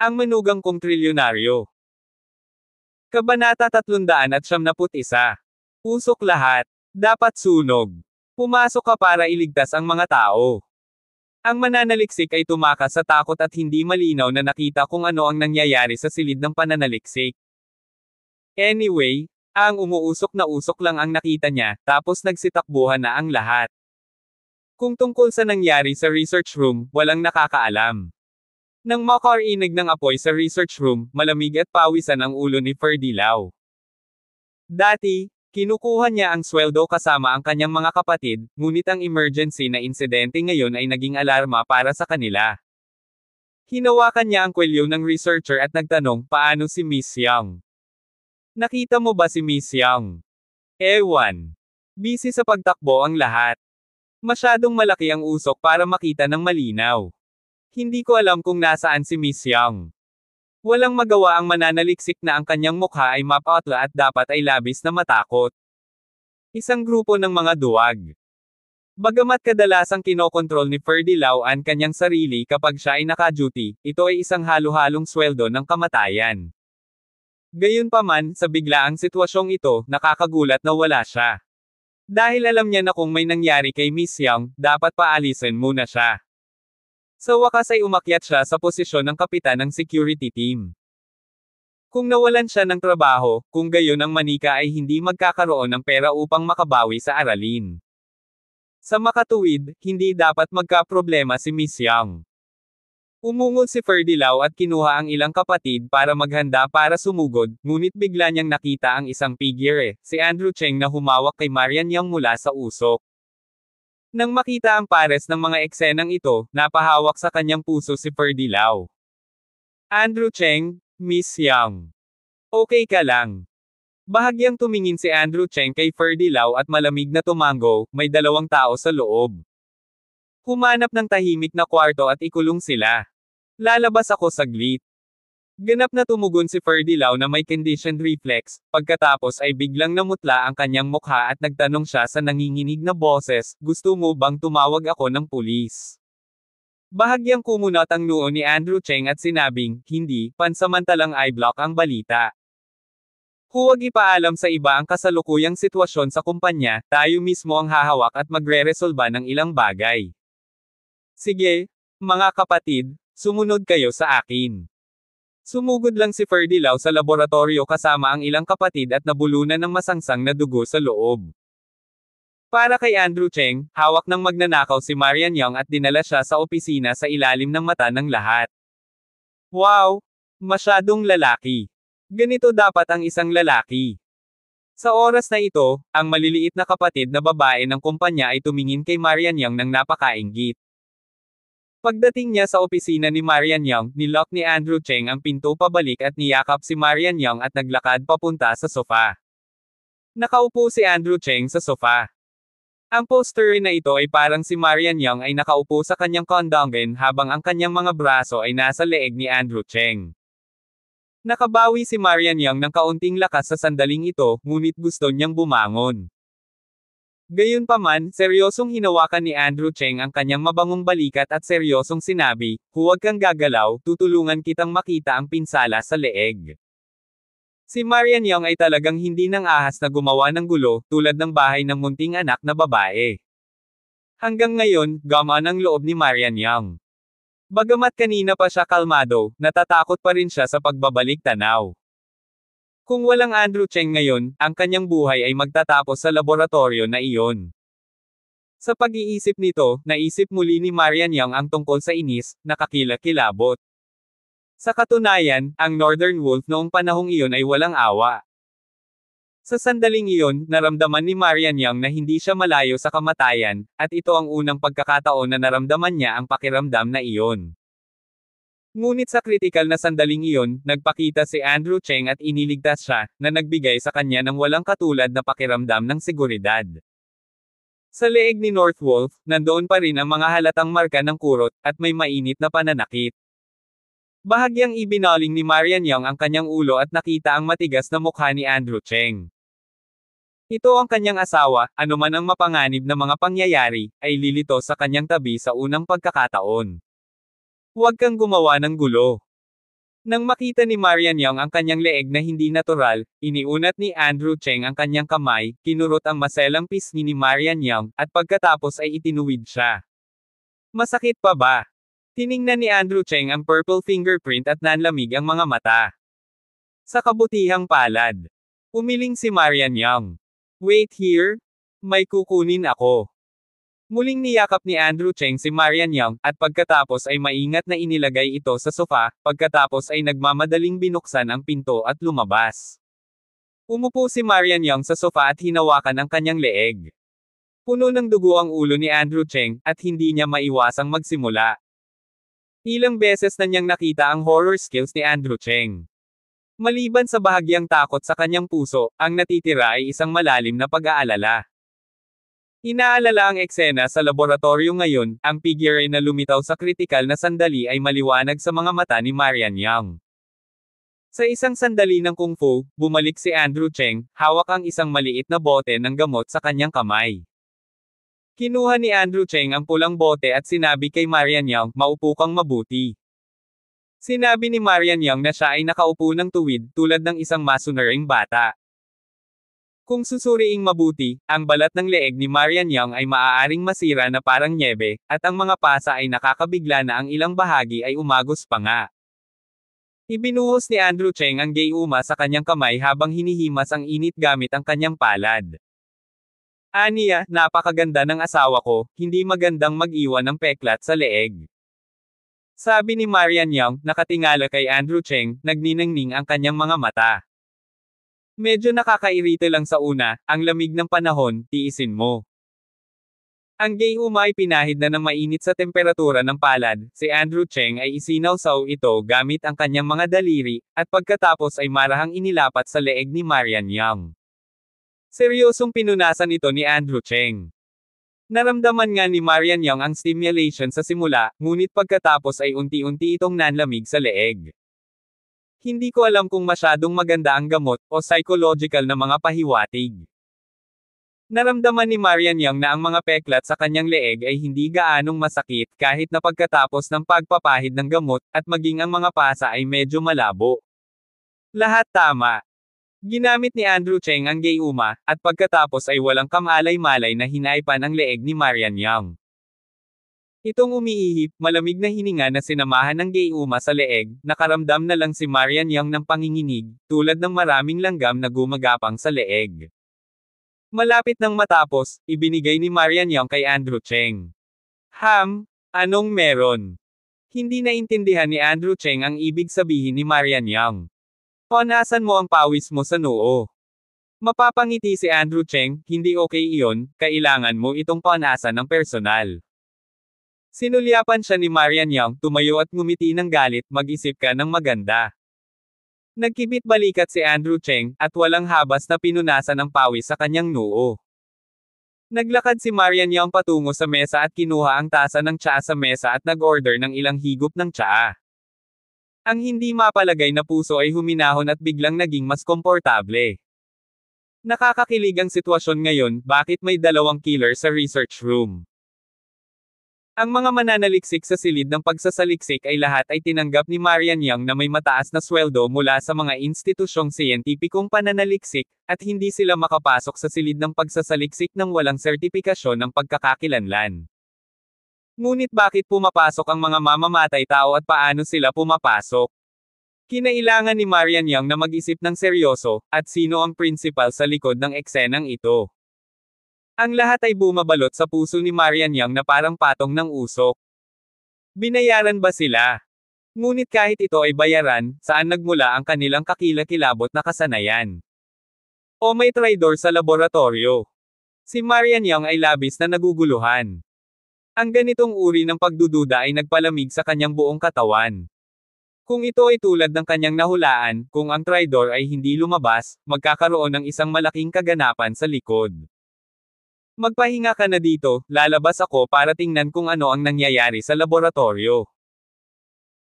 Ang manugang kong trilyonaryo. Kabanata 361 Usok lahat. Dapat sunog. Pumasok ka para iligtas ang mga tao. Ang mananaliksik ay tumakas sa takot at hindi malinaw na nakita kung ano ang nangyayari sa silid ng pananaliksik. Anyway, ang umuusok na usok lang ang nakita niya, tapos nagsitakbuhan na ang lahat. Kung tungkol sa nangyari sa research room, walang nakakaalam. Nang makarinig ng apoy sa research room, malamig at pawisan ang ulo ni Ferdy Lau. Dati, kinukuha niya ang sweldo kasama ang kanyang mga kapatid, ngunit ang emergency na insidente ngayon ay naging alarma para sa kanila. Hinawakan niya ang kwelyo ng researcher at nagtanong, paano si Miss Young? Nakita mo ba si Miss Young? Ewan. Busy sa pagtakbo ang lahat. Masyadong malaki ang usok para makita ng malinaw. Hindi ko alam kung nasaan si Miss Young. Walang magawa ang mananaliksik na ang kanyang mukha ay mapatla at dapat ay labis na matakot. Isang grupo ng mga duwag. Bagamat kadalasang kinokontrol ni Ferdy Lau ang kanyang sarili kapag siya ay naka-duty, ito ay isang halo-halong sweldo ng kamatayan. Gayunpaman, sa biglaang sitwasyong ito, nakakagulat na wala siya. Dahil alam niya na kung may nangyari kay Miss Young, dapat paalisin muna siya. Sa wakas ay umakyat siya sa posisyon ng kapitan ng security team. Kung nawalan siya ng trabaho, kung gayon ang manika ay hindi magkakaroon ng pera upang makabawi sa aralin. Sa makatuwid, hindi dapat magkaproblema si Miss Young. Umungol si Ferdilau at kinuha ang ilang kapatid para maghanda para sumugod, ngunit bigla niyang nakita ang isang figure, si Andrew Cheng na humawak kay Marian Yang mula sa usok. Nang makita ang pares ng mga eksenang ito, napahawak sa kanyang puso si Ferdy Lau. Andrew Cheng, Miss Yang. Okay ka lang. Bahagyang tumingin si Andrew Cheng kay Ferdy Lau at malamig na tumango, may dalawang tao sa loob. Humanap ng tahimik na kwarto at ikulong sila. Lalabas ako saglit. Ganap na tumugon si Ferdy Lau na may conditioned reflex, pagkatapos ay biglang namutla ang kanyang mukha at nagtanong siya sa nanginginig na boses, gusto mo bang tumawag ako ng pulis? Bahagyang kumunot ang noo ni Andrew Cheng at sinabing, hindi, pansamantalang eye block ang balita. Huwag ipaalam sa iba ang kasalukuyang sitwasyon sa kumpanya, tayo mismo ang hahawak at magre-resolba ng ilang bagay. Sige, mga kapatid, sumunod kayo sa akin. Sumugod lang si Ferdilau sa laboratorio kasama ang ilang kapatid at nabulunan ng masangsang na dugo sa loob. Para kay Andrew Cheng, hawak ng magnanakaw si Marian Young at dinala siya sa opisina sa ilalim ng mata ng lahat. Wow! Masyadong lalaki. Ganito dapat ang isang lalaki. Sa oras na ito, ang maliliit na kapatid na babae ng kumpanya ay tumingin kay Marian Young ng napakainggit. Pagdating niya sa opisina ni Marian Young, nilock ni Andrew Cheng ang pinto pabalik at niyakap si Marian Young at naglakad papunta sa sofa. Nakaupo si Andrew Cheng sa sofa. Ang poster na ito ay parang si Marian Young ay nakaupo sa kanyang kondongen habang ang kanyang mga braso ay nasa leeg ni Andrew Cheng. Nakabawi si Marian Young ng kaunting lakas sa sandaling ito, ngunit gusto niyang bumangon. Gayunpaman, seryosong hinawakan ni Andrew Cheng ang kanyang mabangong balikat at seryosong sinabi, huwag kang gagalaw, tutulungan kitang makita ang pinsala sa leeg. Si Marian Young ay talagang hindi nang ahas na gumawa ng gulo, tulad ng bahay ng munting anak na babae. Hanggang ngayon, gaman ang loob ni Marian Young. Bagamat kanina pa siya kalmado, natatakot pa rin siya sa pagbabalik tanaw. Kung walang Andrew Cheng ngayon, ang kanyang buhay ay magtatapos sa laboratorio na iyon. Sa pag-iisip nito, naisip muli ni Marian Yang ang tungkol sa inis, nakakilakilabot. Sa katunayan, ang Northern Wolf noong panahong iyon ay walang awa. Sa sandaling iyon, naramdaman ni Marian Yang na hindi siya malayo sa kamatayan, at ito ang unang pagkakataon na naramdaman niya ang pakiramdam na iyon. Ngunit sa kritikal na sandaling iyon, nagpakita si Andrew Cheng at iniligtas siya, na nagbigay sa kanya ng walang katulad na pakiramdam ng seguridad. Sa leeg ni North Wolf, nandoon pa rin ang mga halatang marka ng kurot, at may mainit na pananakit. Bahagyang ibinaling ni Marian Yang ang kanyang ulo at nakita ang matigas na mukha ni Andrew Cheng. Ito ang kanyang asawa, anuman ang mapanganib na mga pangyayari, ay lilito sa kanyang tabi sa unang pagkakataon. Huwag kang gumawa ng gulo. Nang makita ni Marian Yang ang kanyang leeg na hindi natural, iniunat ni Andrew Cheng ang kanyang kamay, kinurot ang maselang pisngi ni Marian Yang, at pagkatapos ay itinuwid siya. Masakit pa ba? Tiningnan ni Andrew Cheng ang purple fingerprint at nanlamig ang mga mata. Sa kabutihang palad. Umiling si Marian Yang. Wait here? May kukunin ako. Muling niyakap ni Andrew Cheng si Marian Yang at pagkatapos ay maingat na inilagay ito sa sofa, pagkatapos ay nagmamadaling binuksan ang pinto at lumabas. Umupo si Marian Yang sa sofa at hinawakan ang kanyang leeg. Puno ng dugo ang ulo ni Andrew Cheng, at hindi niya maiwasang magsimula. Ilang beses na niyang nakita ang horror skills ni Andrew Cheng. Maliban sa bahagyang takot sa kanyang puso, ang natitira ay isang malalim na pag-aalala. Inaalala ang eksena sa laboratorio ngayon, ang figure na lumitaw sa kritikal na sandali ay maliwanag sa mga mata ni Marian Yang. Sa isang sandali ng kung fu, bumalik si Andrew Cheng, hawak ang isang maliit na bote ng gamot sa kanyang kamay. Kinuha ni Andrew Cheng ang pulang bote at sinabi kay Marian Yang, maupo kang mabuti. Sinabi ni Marian Yang na siya ay nakaupo ng tuwid tulad ng isang masunuring bata. Kung susuriing mabuti, ang balat ng leeg ni Marian Young ay maaaring masira na parang nyebe, at ang mga pasa ay nakakabigla na ang ilang bahagi ay umagos pa nga. Ibinuhos ni Andrew Cheng ang gayuma sa kanyang kamay habang hinihimas ang init gamit ang kanyang palad. Aniya, napakaganda ng asawa ko, hindi magandang mag-iwan ng peklat sa leeg. Sabi ni Marian Young, nakatingala kay Andrew Cheng, nagninangning ang kanyang mga mata. Medyo nakakairite lang sa una, ang lamig ng panahon, tiisin mo. Ang gay umay pinahid na ng mainit sa temperatura ng palad, si Andrew Cheng ay isinawsaw ito gamit ang kanyang mga daliri, at pagkatapos ay marahang inilapat sa leeg ni Marian Yang. Seryosong pinunasan ito ni Andrew Cheng. Naramdaman nga ni Marian Yang ang stimulation sa simula, ngunit pagkatapos ay unti-unti itong nanlamig sa leeg. Hindi ko alam kung masyadong maganda ang gamot o psychological na mga pahiwatig. Naramdaman ni Marian Yang na ang mga peklat sa kanyang leeg ay hindi gaanong masakit kahit na pagkatapos ng pagpapahid ng gamot, at maging ang mga pasa ay medyo malabo. Lahat tama. Ginamit ni Andrew Cheng ang gayuma, at pagkatapos ay walang kamalay-malay na hinaypan ang leeg ni Marian Yang. Itong umiihip, malamig na hininga na sinamahan ng gayuma sa leeg, nakaramdam na lang si Marian Yang ng panginginig, tulad ng maraming langgam na gumagapang sa leeg. Malapit nang matapos, ibinigay ni Marian Yang kay Andrew Cheng. Ham, anong meron? Hindi naintindihan ni Andrew Cheng ang ibig sabihin ni Marian Yang. Panasan mo ang pawis mo sa noo. Mapapangiti si Andrew Cheng, hindi okay iyon, kailangan mo itong panasan ng personal. Sinulyapan siya ni Marian Young, tumayo at ngumiti ng galit, mag-isip ka ng maganda. Nagkibit balikat si Andrew Cheng, at walang habas na pinunasan ang pawis sa kanyang noo. Naglakad si Marian Young patungo sa mesa at kinuha ang tasa ng tsaa sa mesa at nag-order ng ilang higop ng tsaa. Ang hindi mapalagay na puso ay huminahon at biglang naging mas komportable. Nakakakilig ang sitwasyon ngayon, bakit may dalawang killer sa research room? Ang mga mananaliksik sa silid ng pagsasaliksik ay lahat ay tinanggap ni Marian Yang na may mataas na sweldo mula sa mga institusyong siyentipikong pananaliksik, at hindi sila makapasok sa silid ng pagsasaliksik ng walang sertipikasyon ng pagkakakilanlan. Ngunit bakit pumapasok ang mga mamamatay tao at paano sila pumapasok? Kinailangan ni Marian Yang na mag-isip ng seryoso, at sino ang principal sa likod ng eksenang ito. Ang lahat ay bumabalot sa puso ni Marian Yang na parang patong ng usok. Binayaran ba sila? Ngunit kahit ito ay bayaran, saan nagmula ang kanilang kakilakilabot na kasanayan? O may traidor sa laboratorio? Si Marian Yang ay labis na naguguluhan. Ang ganitong uri ng pagdududa ay nagpalamig sa kanyang buong katawan. Kung ito ay tulad ng kanyang nahulaan, kung ang traidor ay hindi lumabas, magkakaroon ng isang malaking kaganapan sa likod. Magpahinga ka na dito, lalabas ako para tingnan kung ano ang nangyayari sa laboratorio.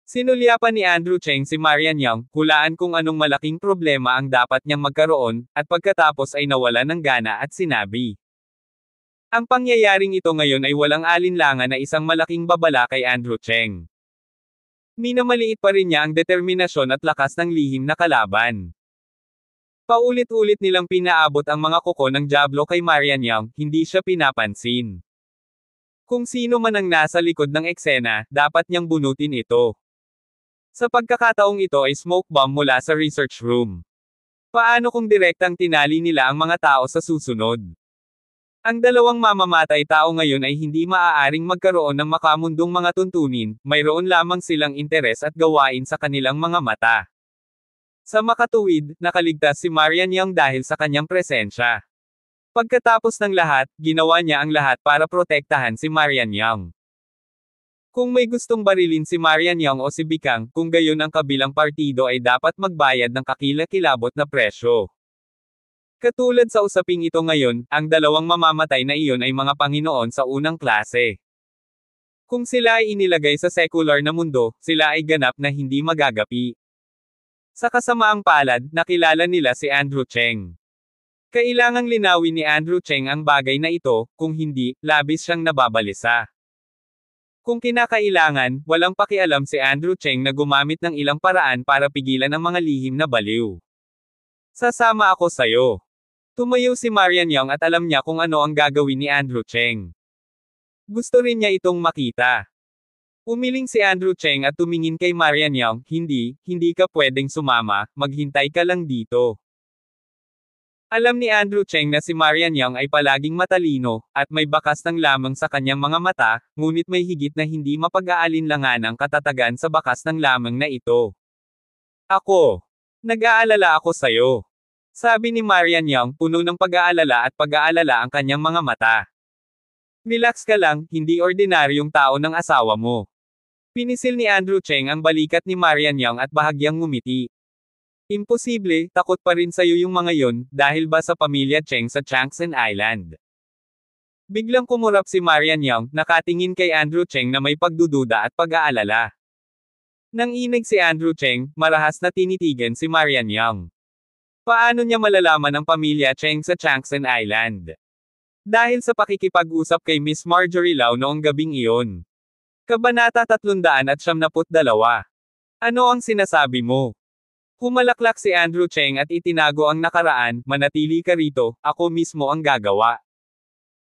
Sinulyapan ni Andrew Cheng si Marian Yang, hulaan kung anong malaking problema ang dapat niyang magkaroon, at pagkatapos ay nawala ng gana at sinabi. Ang pangyayaring ito ngayon ay walang alinlangan na isang malaking babala kay Andrew Cheng. Minamaliit pa rin niya ang determinasyon at lakas ng lihim na kalaban. Paulit-ulit nilang pinaabot ang mga kuko ng Diablo kay Marian Yang, hindi siya pinapansin. Kung sino man ang nasa likod ng eksena, dapat niyang bunutin ito. Sa pagkakataong ito ay smoke bomb mula sa research room. Paano kung direktang tinali nila ang mga tao sa susunod? Ang dalawang mamamatay tao ngayon ay hindi maaaring magkaroon ng makamundong mga tuntunin, mayroon lamang silang interes at gawain sa kanilang mga mata. Sa makatuwid, nakaligtas si Marian Yang dahil sa kanyang presensya. Pagkatapos ng lahat, ginawa niya ang lahat para protektahan si Marian Yang. Kung may gustong barilin si Marian Yang o si Bikang, kung gayon ang kabilang partido ay dapat magbayad ng kakilakilabot na presyo. Katulad sa usaping ito ngayon, ang dalawang mamamatay na iyon ay mga Panginoon sa unang klase. Kung sila ay inilagay sa sekular na mundo, sila ay ganap na hindi magagapi. Sa kasamaang palad, nakilala nila si Andrew Cheng. Kailangang linawin ni Andrew Cheng ang bagay na ito, kung hindi, labis siyang nababalisa. Kung kinakailangan, walang pakialam si Andrew Cheng na gumamit ng ilang paraan para pigilan ang mga lihim na baliw. Sasama ako sayo. Tumayo si Marian Young at alam niya kung ano ang gagawin ni Andrew Cheng. Gusto rin niya itong makita. Umiling si Andrew Cheng at tumingin kay Marian Yang, hindi, hindi ka pwedeng sumama, maghintay ka lang dito. Alam ni Andrew Cheng na si Marian Yang ay palaging matalino, at may bakas ng lamang sa kanyang mga mata, ngunit may higit na hindi mapag-aalinlangan ang katatagan sa bakas ng lamang na ito. Ako. Nag-aalala ako sa'yo. Sabi ni Marian Yang, puno ng pag-aalala at pag-aalala ang kanyang mga mata. Relax ka lang, hindi ordinaryong tao ng asawa mo. Pinisil ni Andrew Cheng ang balikat ni Marian Yang at bahagyang ngumiti. Imposible, takot pa rin sa'yo yung mga yon, dahil ba sa pamilya Cheng sa Changsan Island. Biglang kumurap si Marian Yang, nakatingin kay Andrew Cheng na may pagdududa at pag-aalala. Nang inig si Andrew Cheng, marahas na tinitigan si Marian Yang. Paano niya malalaman ang pamilya Cheng sa Changsan Island? Dahil sa pakikipag-usap kay Miss Marjorie Lau noong gabing iyon. Kabanata 372. Ano ang sinasabi mo? Humalaklak si Andrew Cheng at itinago ang nakaraan, manatili ka rito, ako mismo ang gagawa.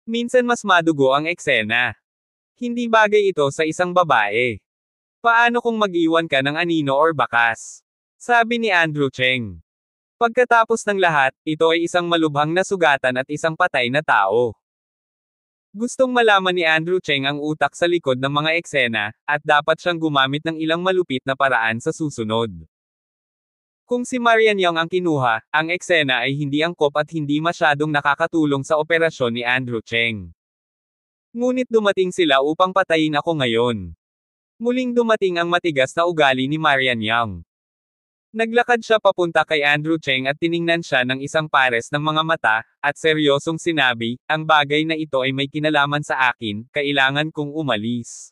Minsan mas madugo ang eksena. Hindi bagay ito sa isang babae. Paano kung mag-iwan ka ng anino or bakas? Sabi ni Andrew Cheng. Pagkatapos ng lahat, ito ay isang malubhang nasugatan at isang patay na tao. Gustong malaman ni Andrew Cheng ang utak sa likod ng mga eksena, at dapat siyang gumamit ng ilang malupit na paraan sa susunod. Kung si Marian Yang ang kinuha, ang eksena ay hindi angkop at hindi masyadong nakakatulong sa operasyon ni Andrew Cheng. Ngunit dumating sila upang patayin ako ngayon. Muling dumating ang matigas na ugali ni Marian Yang. Naglakad siya papunta kay Andrew Cheng at tiningnan siya ng isang pares ng mga mata, at seryosong sinabi, ang bagay na ito ay may kinalaman sa akin, kailangan kong umalis.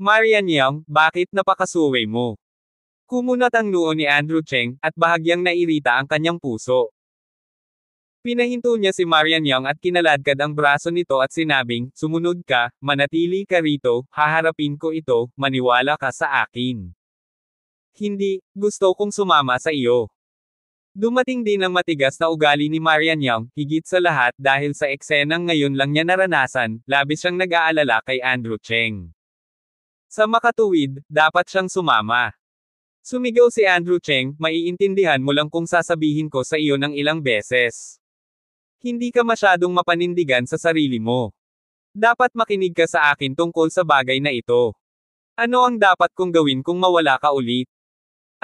Marian Yang, bakit napakasuway mo? Kumunat ang noo ni Andrew Cheng, at bahagyang nairita ang kanyang puso. Pinahinto niya si Marian Yang at kinaladkad ang braso nito at sinabing, sumunod ka, manatili ka rito, haharapin ko ito, maniwala ka sa akin. Hindi, gusto kong sumama sa iyo. Dumating din ang matigas na ugali ni Marian Young, higit sa lahat dahil sa eksenang ngayon lang niya naranasan, labis siyang nag-aalala kay Andrew Cheng. Sa makatuwid, dapat siyang sumama. Sumigaw si Andrew Cheng, maiintindihan mo lang kung sasabihin ko sa iyo ng ilang beses. Hindi ka masyadong mapanindigan sa sarili mo. Dapat makinig ka sa akin tungkol sa bagay na ito. Ano ang dapat kong gawin kung mawala ka ulit?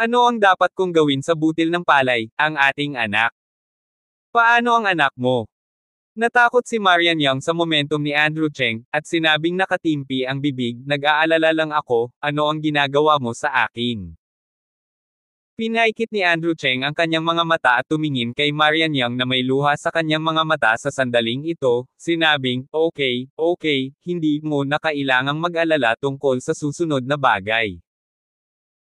Ano ang dapat kong gawin sa butil ng palay, ang ating anak? Paano ang anak mo? Natakot si Marian Young sa momentum ni Andrew Cheng, at sinabing nakatimpi ang bibig, nag-aalala lang ako, ano ang ginagawa mo sa akin. Pinaikit ni Andrew Cheng ang kanyang mga mata at tumingin kay Marian Young na may luha sa kanyang mga mata sa sandaling ito, sinabing, okay, okay, hindi mo na kailangang mag-alala tungkol sa susunod na bagay.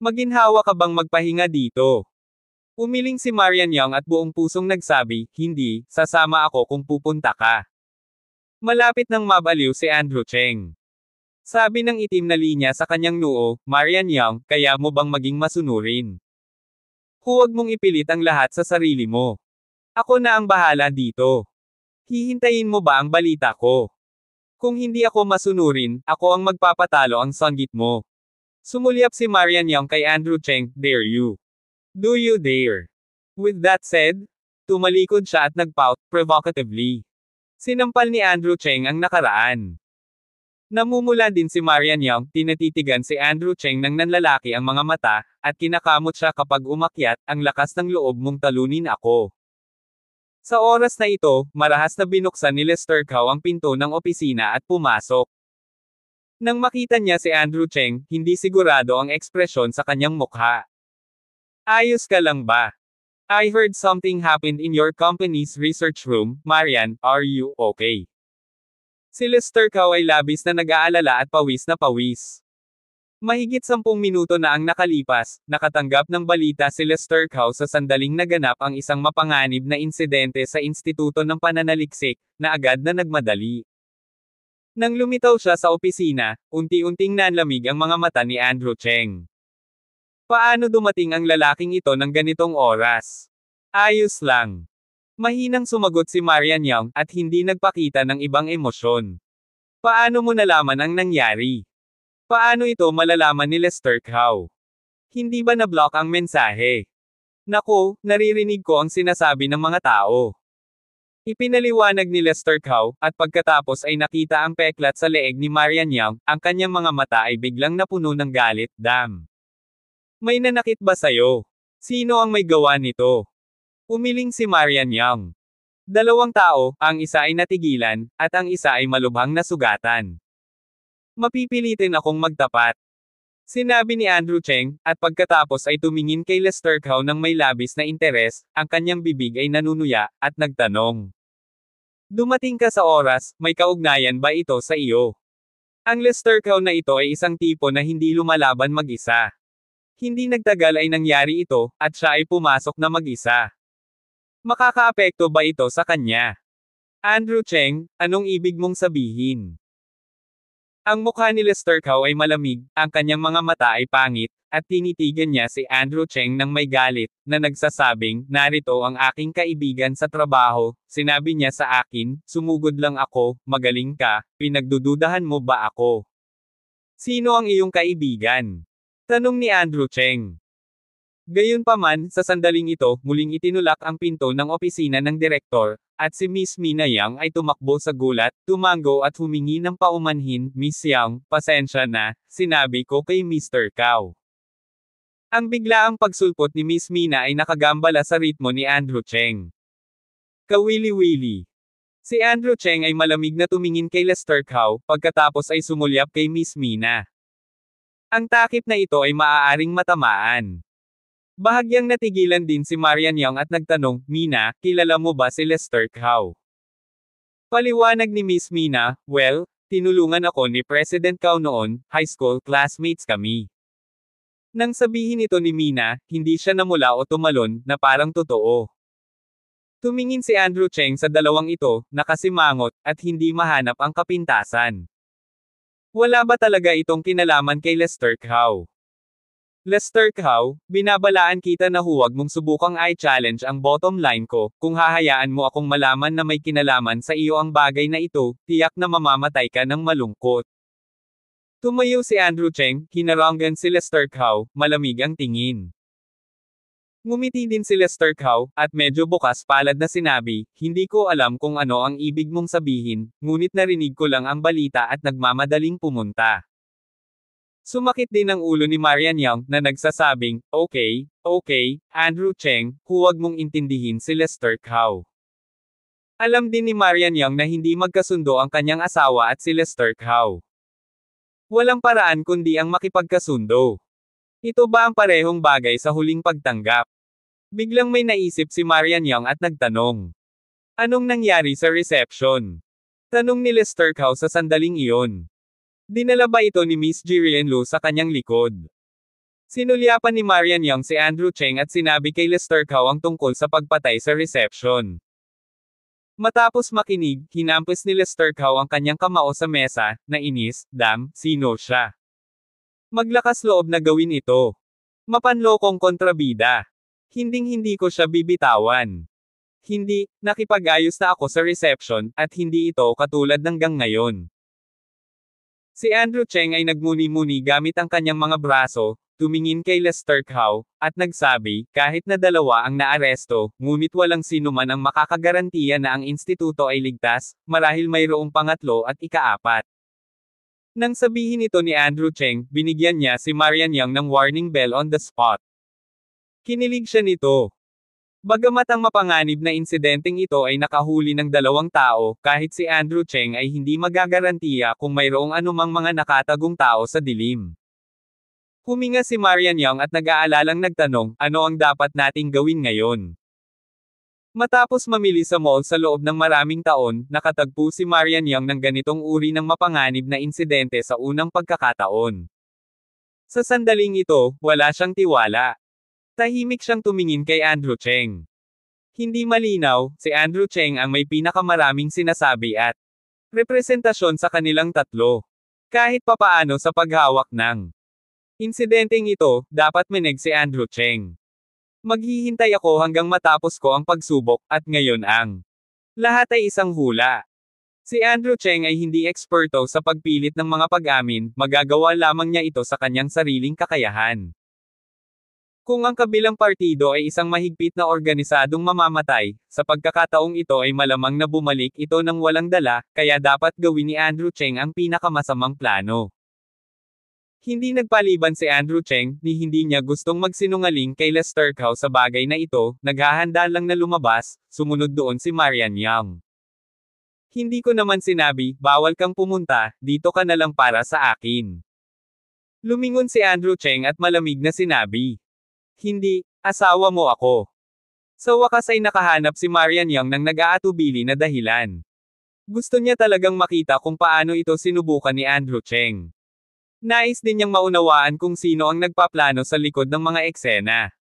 Maginhawa ka bang magpahinga dito? Umiling si Marian Young at buong pusong nagsabi, hindi, sasama ako kung pupunta ka. Malapit ng mabaliw si Andrew Cheng. Sabi ng itim na linya sa kanyang noo, Marian Young, kaya mo bang maging masunurin? Huwag mong ipilit ang lahat sa sarili mo. Ako na ang bahala dito. Hihintayin mo ba ang balita ko? Kung hindi ako masunurin, ako ang magpapatalo ang sanggit mo. Sumulyap si Marian Young kay Andrew Cheng, Dare you? Do you dare? With that said, tumalikod siya at nagpout, provocatively. Sinampal ni Andrew Cheng ang nakaraan. Namumula din si Marian Young, tinatitigan si Andrew Cheng ng nanlalaki ang mga mata, at kinakamot siya kapag umakyat, ang lakas ng loob mong talunin ako. Sa oras na ito, marahas na binuksan ni Lester Cao ang pinto ng opisina at pumasok. Nang makita niya si Andrew Cheng, hindi sigurado ang ekspresyon sa kanyang mukha. Ayos ka lang ba? I heard something happened in your company's research room, Marian, are you okay? Si Lester Cow ay labis na nag-aalala at pawis na pawis. Mahigit sampung minuto na ang nakalipas, nakatanggap ng balita si Lester Cow sa sandaling naganap ang isang mapanganib na insidente sa Instituto ng Pananaliksik, na agad na nagmadali. Nang lumitaw siya sa opisina, unti-unting nanlamig ang mga mata ni Andrew Cheng. Paano dumating ang lalaking ito ng ganitong oras? Ayos lang. Mahinang sumagot si Marian Yang at hindi nagpakita ng ibang emosyon. Paano mo nalaman ang nangyari? Paano ito malalaman ni Lester Cow? Hindi ba na-block ang mensahe? Nako, naririnig ko ang sinasabi ng mga tao. Ipinaliwanag ni Lester Cow, at pagkatapos ay nakita ang peklat sa leeg ni Marian Young, ang kanyang mga mata ay biglang napuno ng galit, Dam! May nanakit ba sayo? Sino ang may gawa nito? Umiling si Marian Young. Dalawang tao, ang isa ay natigilan, at ang isa ay malubhang nasugatan. Mapipilitin akong magtapat. Sinabi ni Andrew Cheng, at pagkatapos ay tumingin kay Lesterkow ng may labis na interes, ang kanyang bibig ay nanunuya, at nagtanong. Dumating ka sa oras, may kaugnayan ba ito sa iyo? Ang Lesterkow na ito ay isang tipo na hindi lumalaban mag-isa. Hindi nagtagal ay nangyari ito, at siya ay pumasok na mag-isa. Makakaapekto ba ito sa kanya? Andrew Cheng, anong ibig mong sabihin? Ang mukha ni Lester Cow ay malamig, ang kanyang mga mata ay pangit, at tinitigan niya si Andrew Cheng ng may galit, na nagsasabing, narito ang aking kaibigan sa trabaho, sinabi niya sa akin, sumugod lang ako, magaling ka, pinagdududahan mo ba ako? Sino ang iyong kaibigan? Tanong ni Andrew Cheng. Gayunpaman, sa sandaling ito, muling itinulak ang pinto ng opisina ng direktor, at si Miss Mina Yang ay tumakbo sa gulat, tumango at humingi ng paumanhin, Miss Yang, pasensya na, sinabi ko kay Mr. Kao. Ang biglaang pagsulpot ni Miss Mina ay nakagambala sa ritmo ni Andrew Cheng. Kawili-wili. Si Andrew Cheng ay malamig na tumingin kay Lester Kao, pagkatapos ay sumulyap kay Miss Mina. Ang takip na ito ay maaaring matamaan. Bahagyang natigilan din si Marian Young at nagtanong, Mina, kilala mo ba si Lester Cao? Paliwanag ni Miss Mina, well, tinulungan ako ni President Cao noon, high school classmates kami. Nang sabihin ito ni Mina, hindi siya namula o tumalon, na parang totoo. Tumingin si Andrew Cheng sa dalawang ito, nakasimangot, at hindi mahanap ang kapintasan. Wala ba talaga itong kinalaman kay Lester Cao? Lester Cow, binabalaan kita na huwag mong subukang i-challenge ang bottom line ko, kung hahayaan mo akong malaman na may kinalaman sa iyo ang bagay na ito, tiyak na mamamatay ka ng malungkot. Tumayo si Andrew Cheng, hinaranggan si Lester Cow, malamig ang tingin. Ngumiti din si Lester Cow, at medyo bukas palad na sinabi, hindi ko alam kung ano ang ibig mong sabihin, ngunit narinig ko lang ang balita at nagmamadaling pumunta. Sumakit din ang ulo ni Marian Yang na nagsasabing, Okay, okay, Andrew Cheng, huwag mong intindihin si Lester Cao. Alam din ni Marian Yang na hindi magkasundo ang kanyang asawa at si Lester Cao. Walang paraan kundi ang makipagkasundo. Ito ba ang parehong bagay sa huling pagtanggap? Biglang may naisip si Marian Yang at nagtanong. Anong nangyari sa reception? Tanong ni Lester Cao sa sandaling iyon. Dinala ba ito ni Miss Jirian Lu sa kanyang likod? Sinulyapan ni Marian Yang si Andrew Cheng at sinabi kay Lester Kao ang tungkol sa pagpatay sa reception. Matapos makinig, hinampas ni Lester Kao ang kanyang kamao sa mesa, na inis, dam, sino siya. Maglakas loob na gawin ito. Mapanlokong kontrabida. Hinding-hindi ko siya bibitawan. Hindi, nakipag-ayos na ako sa reception, at hindi ito katulad ng gang ngayon. Si Andrew Cheng ay nagmuni-muni gamit ang kanyang mga braso, tumingin kay Lester Howe, at nagsabi, kahit na dalawa ang naaresto, ngunit walang sino man ang makakagarantiya na ang instituto ay ligtas, marahil mayroong pangatlo at ikaapat. Nang sabihin ito ni Andrew Cheng, binigyan niya si Marian Yang ng warning bell on the spot. Kinilig siya nito. Bagamat ang mapanganib na insidenteng ito ay nakahuli ng dalawang tao, kahit si Andrew Cheng ay hindi magagarantiya kung mayroong anumang mga nakatagong tao sa dilim. Huminga si Marian Young at nag-aalalang nagtanong, ano ang dapat nating gawin ngayon? Matapos mamili sa mall sa loob ng maraming taon, nakatagpo si Marian Young ng ganitong uri ng mapanganib na insidente sa unang pagkakataon. Sa sandaling ito, wala siyang tiwala. Tahimik siyang tumingin kay Andrew Cheng. Hindi malinaw, si Andrew Cheng ang may pinakamaraming sinasabi at representasyon sa kanilang tatlo. Kahit papaano sa paghawak ng insidenteng ito, dapat meneg si Andrew Cheng. Maghihintay ako hanggang matapos ko ang pagsubok, at ngayon ang lahat ay isang hula. Si Andrew Cheng ay hindi eksperto sa pagpilit ng mga pag-amin, magagawa lamang niya ito sa kanyang sariling kakayahan. Kung ang kabilang partido ay isang mahigpit na organisadong mamamatay, sa pagkakataong ito ay malamang na bumalik ito ng walang dala, kaya dapat gawin ni Andrew Cheng ang pinakamasamang plano. Hindi nagpaliban si Andrew Cheng, ni hindi niya gustong magsinungaling kay Lester Kau sa bagay na ito, naghahanda lang na lumabas, sumunod doon si Marian Yang. Hindi ko naman sinabi, bawal kang pumunta, dito ka na lang para sa akin. Lumingon si Andrew Cheng at malamig na sinabi, hindi, asawa mo ako. Sa wakas ay nakahanap si Marian Yang ng nag-aatubili na dahilan. Gusto niya talagang makita kung paano ito sinubukan ni Andrew Cheng. Nais din niyang maunawaan kung sino ang nagpaplano sa likod ng mga eksena.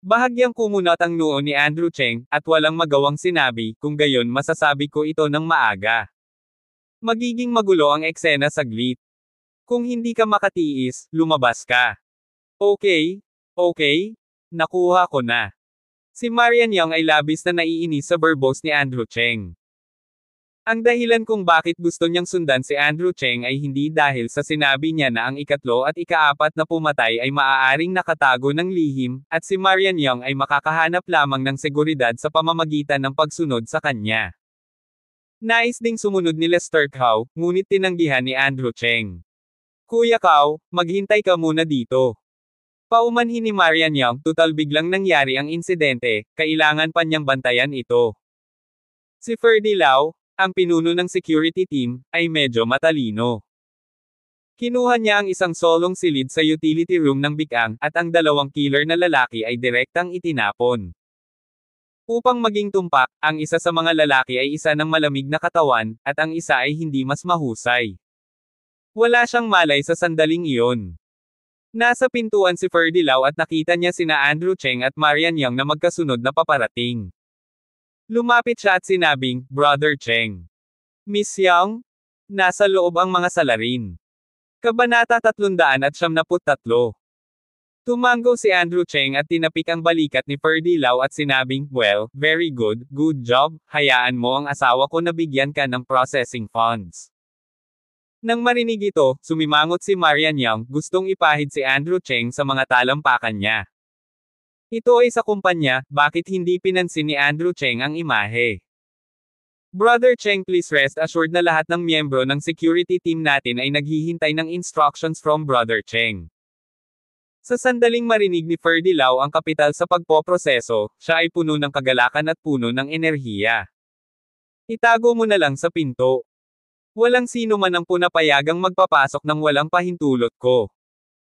Bahagyang kumunat ang noo ni Andrew Cheng, at walang magawang sinabi, kung gayon masasabi ko ito ng maaga. Magiging magulo ang eksena saglit. Kung hindi ka makatiis, lumabas ka. Okay, Okay? Nakuha ko na. Si Marian Yang ay labis na naiinis sa verbos ni Andrew Cheng. Ang dahilan kung bakit gusto niyang sundan si Andrew Cheng ay hindi dahil sa sinabi niya na ang ikatlo at ikaapat na pumatay ay maaaring nakatago ng lihim, at si Marian Yang ay makakahanap lamang ng seguridad sa pamamagitan ng pagsunod sa kanya. Nais ding sumunod ni Lester Sturkow, ngunit tinanggihan ni Andrew Cheng. Kuya Kao, maghintay ka muna dito. Paumanhin ni Marian Young, tutal biglang nangyari ang insidente, kailangan pa niyang bantayan ito. Si Ferdy Lau, ang pinuno ng security team, ay medyo matalino. Kinuha niya ang isang solong silid sa utility room ng Bikang, at ang dalawang killer na lalaki ay direktang itinapon. Upang maging tumpak, ang isa sa mga lalaki ay isa ng malamig na katawan, at ang isa ay hindi mas mahusay. Wala siyang malay sa sandaling iyon. Nasa pintuan si Ferdy Lau at nakita niya sina Andrew Cheng at Marian Yang na magkasunod na paparating. Lumapit siya at sinabing, Brother Cheng. Miss Yang? Nasa loob ang mga salarin. Kabanata 373. Tumango si Andrew Cheng at tinapik ang balikat ni Ferdy Lau at sinabing, Well, very good, good job, hayaan mo ang asawa ko na bigyan ka ng processing funds. Nang marinig ito, sumimangot si Marian Yang, gustong ipahid si Andrew Cheng sa mga talampakan niya. Ito ay sa kumpanya, bakit hindi pinansin ni Andrew Cheng ang imahe? Brother Cheng please rest assured na lahat ng miyembro ng security team natin ay naghihintay ng instructions from Brother Cheng. Sa sandaling marinig ni Ferdy Lau ang kapital sa pagpoproseso, siya ay puno ng kagalakan at puno ng enerhiya. Itago mo na lang sa pinto. Walang sino man ang punapayagang magpapasok ng walang pahintulot ko.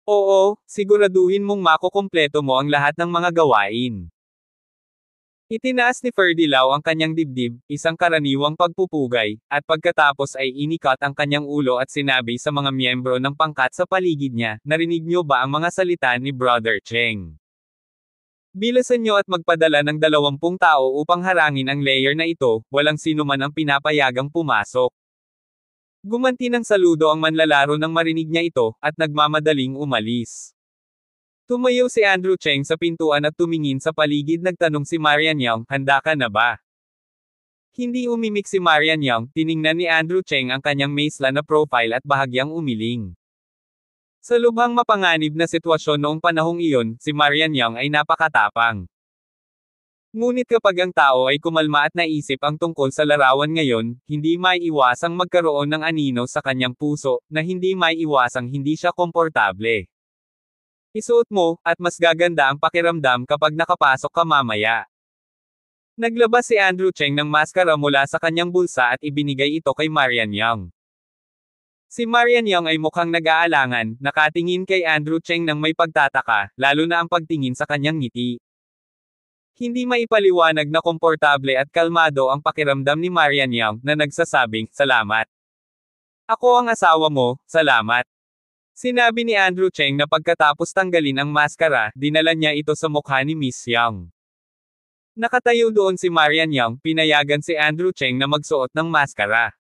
Oo, siguraduhin mong makukumpleto mo ang lahat ng mga gawain. Itinaas ni Ferdilaw ang kanyang dibdib, isang karaniwang pagpupugay, at pagkatapos ay inikat ang kanyang ulo at sinabi sa mga miyembro ng pangkat sa paligid niya, narinig niyo ba ang mga salita ni Brother Cheng? Bilasan nyo at magpadala ng dalawampung tao upang harangin ang layer na ito, walang sino man ang pinapayagang pumasok. Gumanti ng saludo ang manlalaro nang marinig niya ito, at nagmamadaling umalis. Tumayo si Andrew Cheng sa pintuan at tumingin sa paligid nagtanong si Marian Yang, handa ka na ba? Hindi umimik si Marian Yang, tiningnan ni Andrew Cheng ang kanyang maisla na profile at bahagyang umiling. Sa lubhang mapanganib na sitwasyon noong panahong iyon, si Marian Yang ay napakatapang. Ngunit kapag ang tao ay kumalma at naisip ang tungkol sa larawan ngayon, hindi may iwasang magkaroon ng anino sa kanyang puso, na hindi may iwasang hindi siya komportable. Isuot mo, at mas gaganda ang pakiramdam kapag nakapasok ka mamaya. Naglabas si Andrew Cheng ng maskara mula sa kanyang bulsa at ibinigay ito kay Marian Yang. Si Marian Yang ay mukhang nag-aalangan, nakatingin kay Andrew Cheng ng may pagtataka, lalo na ang pagtingin sa kanyang ngiti. Hindi maipaliwanag na komportable at kalmado ang pakiramdam ni Marian Yang na nagsasabing, salamat. Ako ang asawa mo, salamat. Sinabi ni Andrew Cheng na pagkatapos tanggalin ang maskara, dinala niya ito sa mukha ni Miss Yang. Nakatayo doon si Marian Yang, pinayagan si Andrew Cheng na magsuot ng maskara.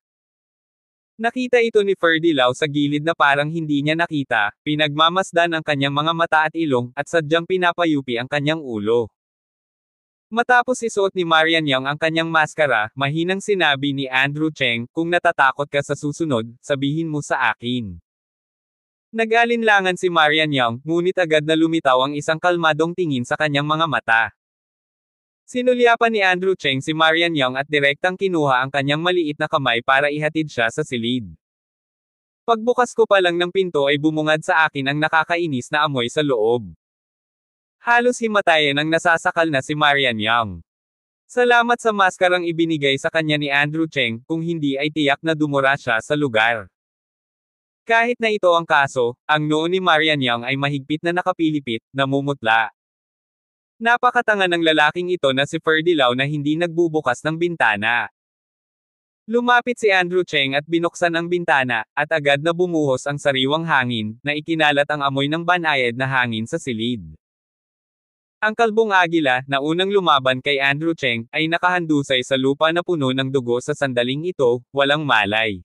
Nakita ito ni Ferdy Lau sa gilid na parang hindi niya nakita, pinagmamasdan ang kanyang mga mata at ilong, at sadyang pinapayupi ang kanyang ulo. Matapos isuot ni Marian Yang ang kanyang maskara, mahinang sinabi ni Andrew Cheng, kung natatakot ka sa susunod, sabihin mo sa akin. Nag-alinlangan si Marian Yang, ngunit agad na lumitaw ang isang kalmadong tingin sa kanyang mga mata. Sinulyapan ni Andrew Cheng si Marian Yang at direktang kinuha ang kanyang maliit na kamay para ihatid siya sa silid. Pagbukas ko pa lang ng pinto ay bumungad sa akin ang nakakainis na amoy sa loob. Halos himatayan ang nasasakal na si Marian Yang. Salamat sa maskarang ibinigay sa kanya ni Andrew Cheng, kung hindi ay tiyak na dumura siya sa lugar. Kahit na ito ang kaso, ang noo ni Marian Yang ay mahigpit na nakapilipit, namumutla. Napakatanga ng lalaking ito na si Ferdilau na hindi nagbubukas ng bintana. Lumapit si Andrew Cheng at binuksan ang bintana, at agad na bumuhos ang sariwang hangin, na ikinalat ang amoy ng banayad na hangin sa silid. Ang kalbong agila, na unang lumaban kay Andrew Cheng, ay nakahandusay sa lupa na puno ng dugo sa sandaling ito, walang malay.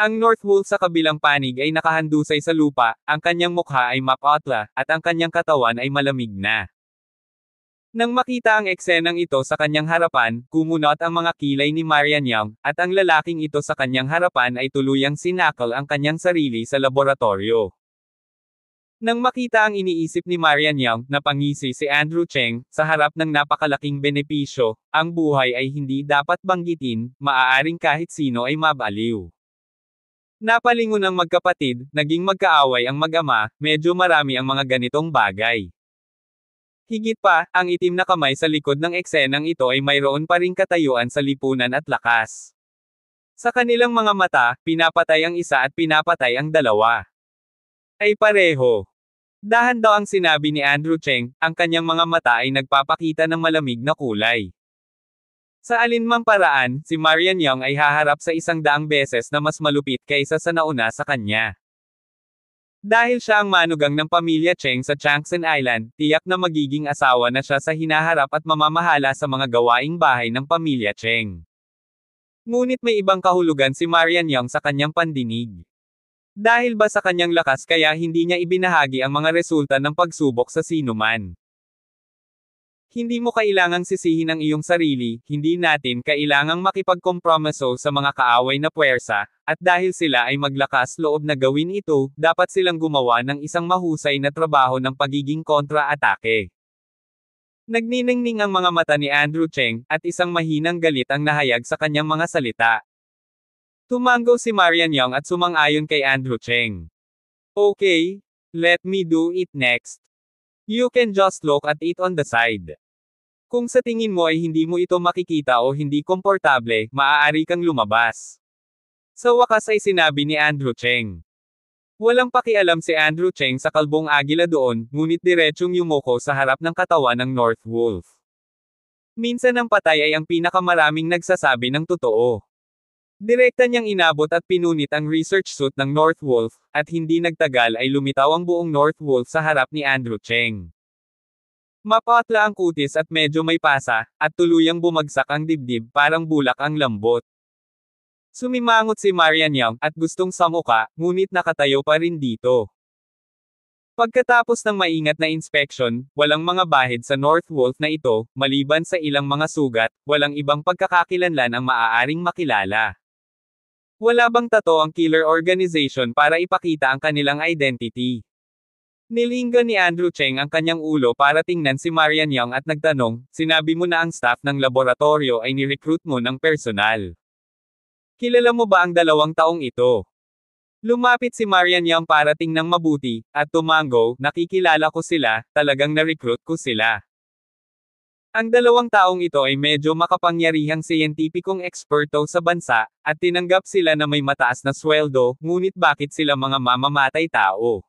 Ang North Wolf sa kabilang panig ay nakahandusay sa lupa, ang kanyang mukha ay mapatla, at ang kanyang katawan ay malamig na. Nang makita ang eksenang ito sa kanyang harapan, kumunot ang mga kilay ni Marian Young, at ang lalaking ito sa kanyang harapan ay tuluyang sinakal ang kanyang sarili sa laboratorio. Nang makita ang iniisip ni Marian Yang na pangisi si Andrew Cheng, sa harap ng napakalaking benepisyo, ang buhay ay hindi dapat banggitin, maaaring kahit sino ay mabaliw. Napalingon ang magkapatid, naging magkaaway ang mag-ama, medyo marami ang mga ganitong bagay. Higit pa, ang itim na kamay sa likod ng eksenang ito ay mayroon pa ring katayuan sa lipunan at lakas. Sa kanilang mga mata, pinapatay ang isa at pinapatay ang dalawa. Ay pareho. Dahan daw ang sinabi ni Andrew Cheng, ang kanyang mga mata ay nagpapakita ng malamig na kulay. Sa alinmang paraan, si Marian Young ay haharap sa isang daang beses na mas malupit kaysa sa nauna sa kanya. Dahil siya ang manugang ng pamilya Cheng sa Changsan Island, tiyak na magiging asawa na siya sa hinaharap at mamamahala sa mga gawaing bahay ng pamilya Cheng. Ngunit may ibang kahulugan si Marian Young sa kanyang pandinig. Dahil ba sa kanyang lakas kaya hindi niya ibinahagi ang mga resulta ng pagsubok sa sino man? Hindi mo kailangang sisihin ang iyong sarili, hindi natin kailangang makipagkompromiso sa mga kaaway na puwersa, at dahil sila ay maglakas loob na gawin ito, dapat silang gumawa ng isang mahusay na trabaho ng pagiging kontra-atake. Nagniningning ang mga mata ni Andrew Cheng, at isang mahinang galit ang nahayag sa kanyang mga salita. Tumango si Marian Young at sumang-ayon kay Andrew Cheng. Okay, let me do it next. You can just look at it on the side. Kung sa tingin mo ay hindi mo ito makikita o hindi komportable, maaari kang lumabas. Sa wakas ay sinabi ni Andrew Cheng. Walang pakialam si Andrew Cheng sa kalbong agila doon, ngunit diretsyong yumuko sa harap ng katawan ng North Wolf. Minsan ang patay ay ang pinakamaraming nagsasabi ng totoo. Direkta niyang inabot at pinunit ang research suit ng North Wolf, at hindi nagtagal ay lumitaw ang buong North Wolf sa harap ni Andrew Cheng. Mapatla ang kutis at medyo may pasa, at tuluyang bumagsak ang dibdib parang bulak ang lambot. Sumimangot si Marian Young, at gustong samuka, ngunit nakatayo pa rin dito. Pagkatapos ng maingat na inspeksyon, walang mga bahid sa North Wolf na ito, maliban sa ilang mga sugat, walang ibang pagkakakilanlan ang maaaring makilala. Wala bang tato ang killer organization para ipakita ang kanilang identity? Nilingga ni Andrew Cheng ang kanyang ulo para tingnan si Marian Young at nagtanong, sinabi mo na ang staff ng laboratorio ay nirecruit mo ng personal. Kilala mo ba ang dalawang taong ito? Lumapit si Marian Young para tingnan mabuti, at tumango, nakikilala ko sila, talagang na-recruit ko sila. Ang dalawang taong ito ay medyo makapangyarihang siyentipikong eksperto sa bansa, at tinanggap sila na may mataas na sweldo, ngunit bakit sila mga mamamatay tao?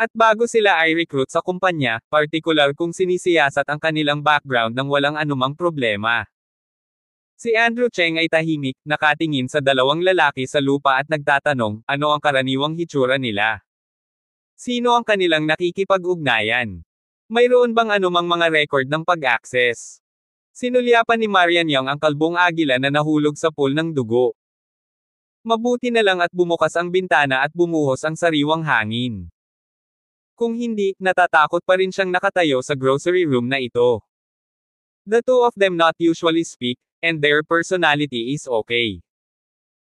At bago sila ay recruit sa kumpanya, partikular kung sinisiyasat ang kanilang background ng walang anumang problema. Si Andrew Cheng ay tahimik, nakatingin sa dalawang lalaki sa lupa at nagtatanong, ano ang karaniwang hitsura nila? Sino ang kanilang nakikipag-ugnayan? Mayroon bang anumang mga record ng pag-access? Sinulyapan ni Marian Young ang kalbong agila na nahulog sa pool ng dugo. Mabuti na lang at bumukas ang bintana at bumuhos ang sariwang hangin. Kung hindi, natatakot pa rin siyang nakatayo sa grocery room na ito. The two of them not usually speak, and their personality is okay.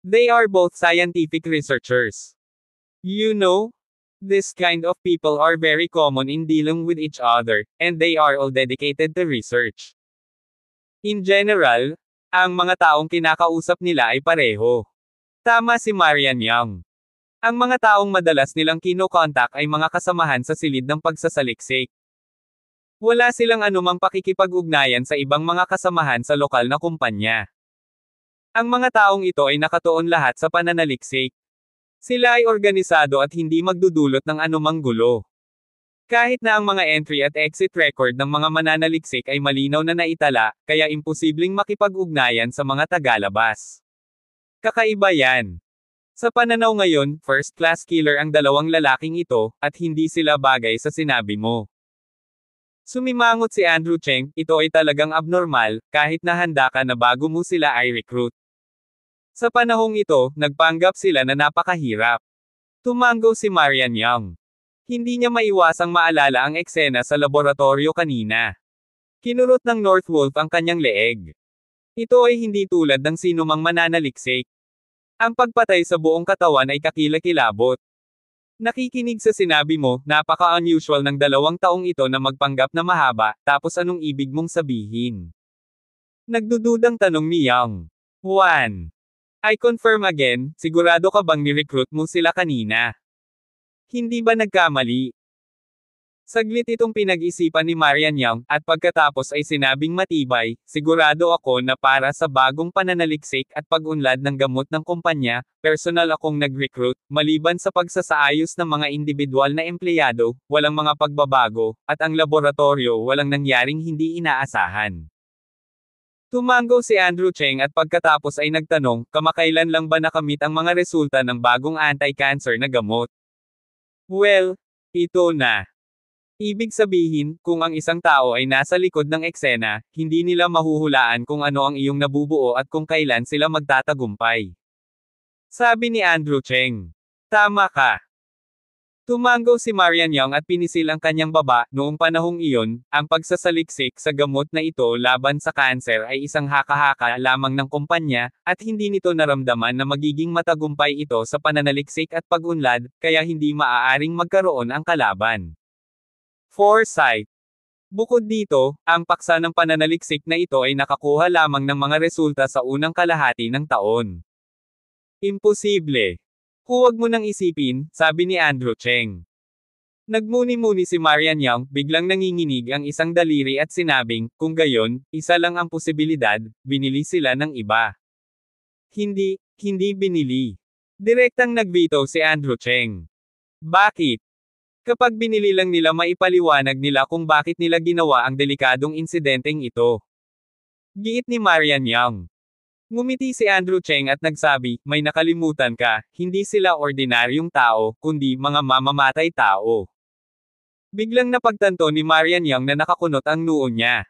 They are both scientific researchers. You know, This kind of people are very common in dealing with each other, and they are all dedicated to research. In general, ang mga taong kinakausap nila ay pareho. Tama si Marian Young. Ang mga taong madalas nilang kinokontak ay mga kasamahan sa silid ng pagsasaliksik. Wala silang anumang pakikipag-ugnayan sa ibang mga kasamahan sa lokal na kumpanya. Ang mga taong ito ay nakatuon lahat sa pananaliksik. Sila ay organisado at hindi magdudulot ng anumang gulo. Kahit na ang mga entry at exit record ng mga mananaliksik ay malinaw na naitala, kaya imposibleng makipag-ugnayan sa mga tagalabas. Kakaiba yan. Sa pananaw ngayon, first class killer ang dalawang lalaking ito, at hindi sila bagay sa sinabi mo. Sumimangot si Andrew Cheng, ito ay talagang abnormal, kahit na handa ka na bago mo sila i-recruit. Sa panahong ito, nagpanggap sila na napakahirap. Tumango si Marian Young. Hindi niya maiwasang maalala ang eksena sa laboratorio kanina. Kinurot ng North Wolf ang kanyang leeg. Ito ay hindi tulad ng sinumang mananaliksik. Ang pagpatay sa buong katawan ay kakilakilabot. Nakikinig sa sinabi mo, napaka-unusual ng dalawang taong ito na magpanggap na mahaba, tapos anong ibig mong sabihin? Nagdududang tanong ni Young. 1. I confirm again, sigurado ka bang ni-recruit mo sila kanina? Hindi ba nagkamali? Saglit itong pinag-isipan ni Marian Yang, at pagkatapos ay sinabing matibay, sigurado ako na para sa bagong pananaliksik at pag-unlad ng gamot ng kumpanya, personal akong nag-recruit, maliban sa pagsasaayos ng mga individual na empleyado, walang mga pagbabago, at ang laboratorio walang nangyaring hindi inaasahan. Tumango si Andrew Cheng at pagkatapos ay nagtanong, kamakailan lang ba nakamit ang mga resulta ng bagong anti-cancer na gamot? Well, ito na. Ibig sabihin, kung ang isang tao ay nasa likod ng eksena, hindi nila mahuhulaan kung ano ang iyong nabubuo at kung kailan sila magtatagumpay. Sabi ni Andrew Cheng. Tama ka. Tumanggo si Marian Young at pinisil ang kanyang baba, noong panahong iyon, ang pagsasaliksik sa gamot na ito laban sa kanser ay isang haka-haka lamang ng kumpanya, at hindi nito naramdaman na magiging matagumpay ito sa pananaliksik at pagunlad, kaya hindi maaaring magkaroon ang kalaban. Foresight Bukod dito, ang paksa ng pananaliksik na ito ay nakakuha lamang ng mga resulta sa unang kalahati ng taon. Imposible Huwag mo nang isipin, sabi ni Andrew Cheng. Nagmuni-muni si Marian Yang, biglang nanginginig ang isang daliri at sinabing, kung gayon, isa lang ang posibilidad, binili sila ng iba. Hindi, hindi binili. Direktang nagbito si Andrew Cheng. Bakit? Kapag binili lang nila maipaliwanag nila kung bakit nila ginawa ang delikadong insidenteng ito. Giit ni Marian Yang. Ngumiti si Andrew Cheng at nagsabi, may nakalimutan ka, hindi sila ordinaryong tao, kundi mga mamamatay tao. Biglang napagtanto ni Marian Yang na nakakunot ang noo niya.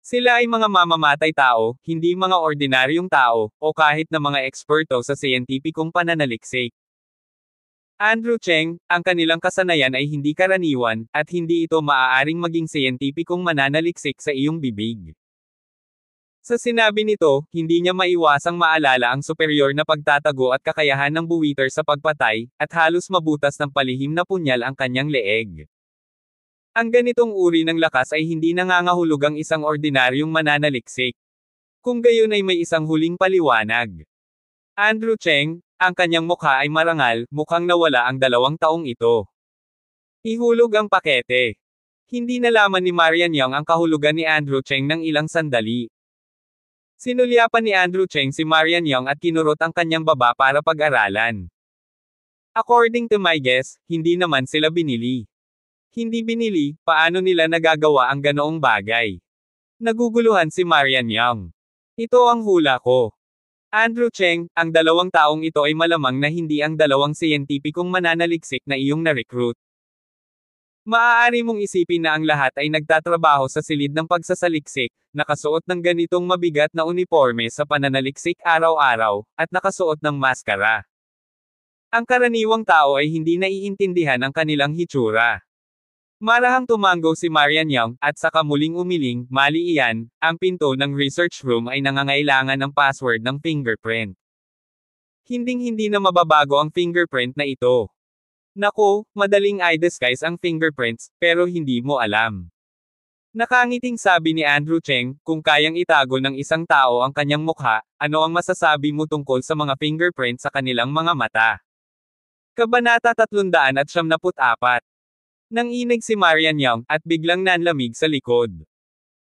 Sila ay mga mamamatay tao, hindi mga ordinaryong tao, o kahit na mga eksperto sa siyentipikong pananaliksik. Andrew Cheng, ang kanilang kasanayan ay hindi karaniwan, at hindi ito maaaring maging siyentipikong mananaliksik sa iyong bibig. Sa sinabi nito, hindi niya maiwasang maalala ang superior na pagtatago at kakayahan ng buwiter sa pagpatay, at halos mabutas ng palihim na punyal ang kanyang leeg. Ang ganitong uri ng lakas ay hindi nangangahulugang isang ordinaryong mananaliksik. Kung gayon ay may isang huling paliwanag. Andrew Cheng, ang kanyang mukha ay marangal, mukhang nawala ang dalawang taong ito. Ihulog ang pakete. Hindi nalaman ni Marian Yang ang kahulugan ni Andrew Cheng ng ilang sandali. Sinulyapan ni Andrew Cheng si Marian Young at kinurot ang kanyang baba para pag-aralan. According to my guess, hindi naman sila binili. Hindi binili, paano nila nagagawa ang ganoong bagay. Naguguluhan si Marian Young. Ito ang hula ko. Andrew Cheng, ang dalawang taong ito ay malamang na hindi ang dalawang siyentipikong mananaliksik na iyong na-recruit. Maaari mong isipin na ang lahat ay nagtatrabaho sa silid ng pagsasaliksik, nakasuot ng ganitong mabigat na uniforme sa pananaliksik araw-araw, at nakasuot ng maskara. Ang karaniwang tao ay hindi naiintindihan ang kanilang hitsura. Marahang tumanggo si Marian Young, at sa kamuling umiling, mali iyan, ang pinto ng research room ay nangangailangan ng password ng fingerprint. Hinding-hindi na mababago ang fingerprint na ito. Nako, madaling i-disguise ang fingerprints, pero hindi mo alam. Nakangiting sabi ni Andrew Cheng, kung kayang itago ng isang tao ang kanyang mukha, ano ang masasabi mo tungkol sa mga fingerprints sa kanilang mga mata? Kabanata 374 nang inig si Marian Young, at biglang nanlamig sa likod.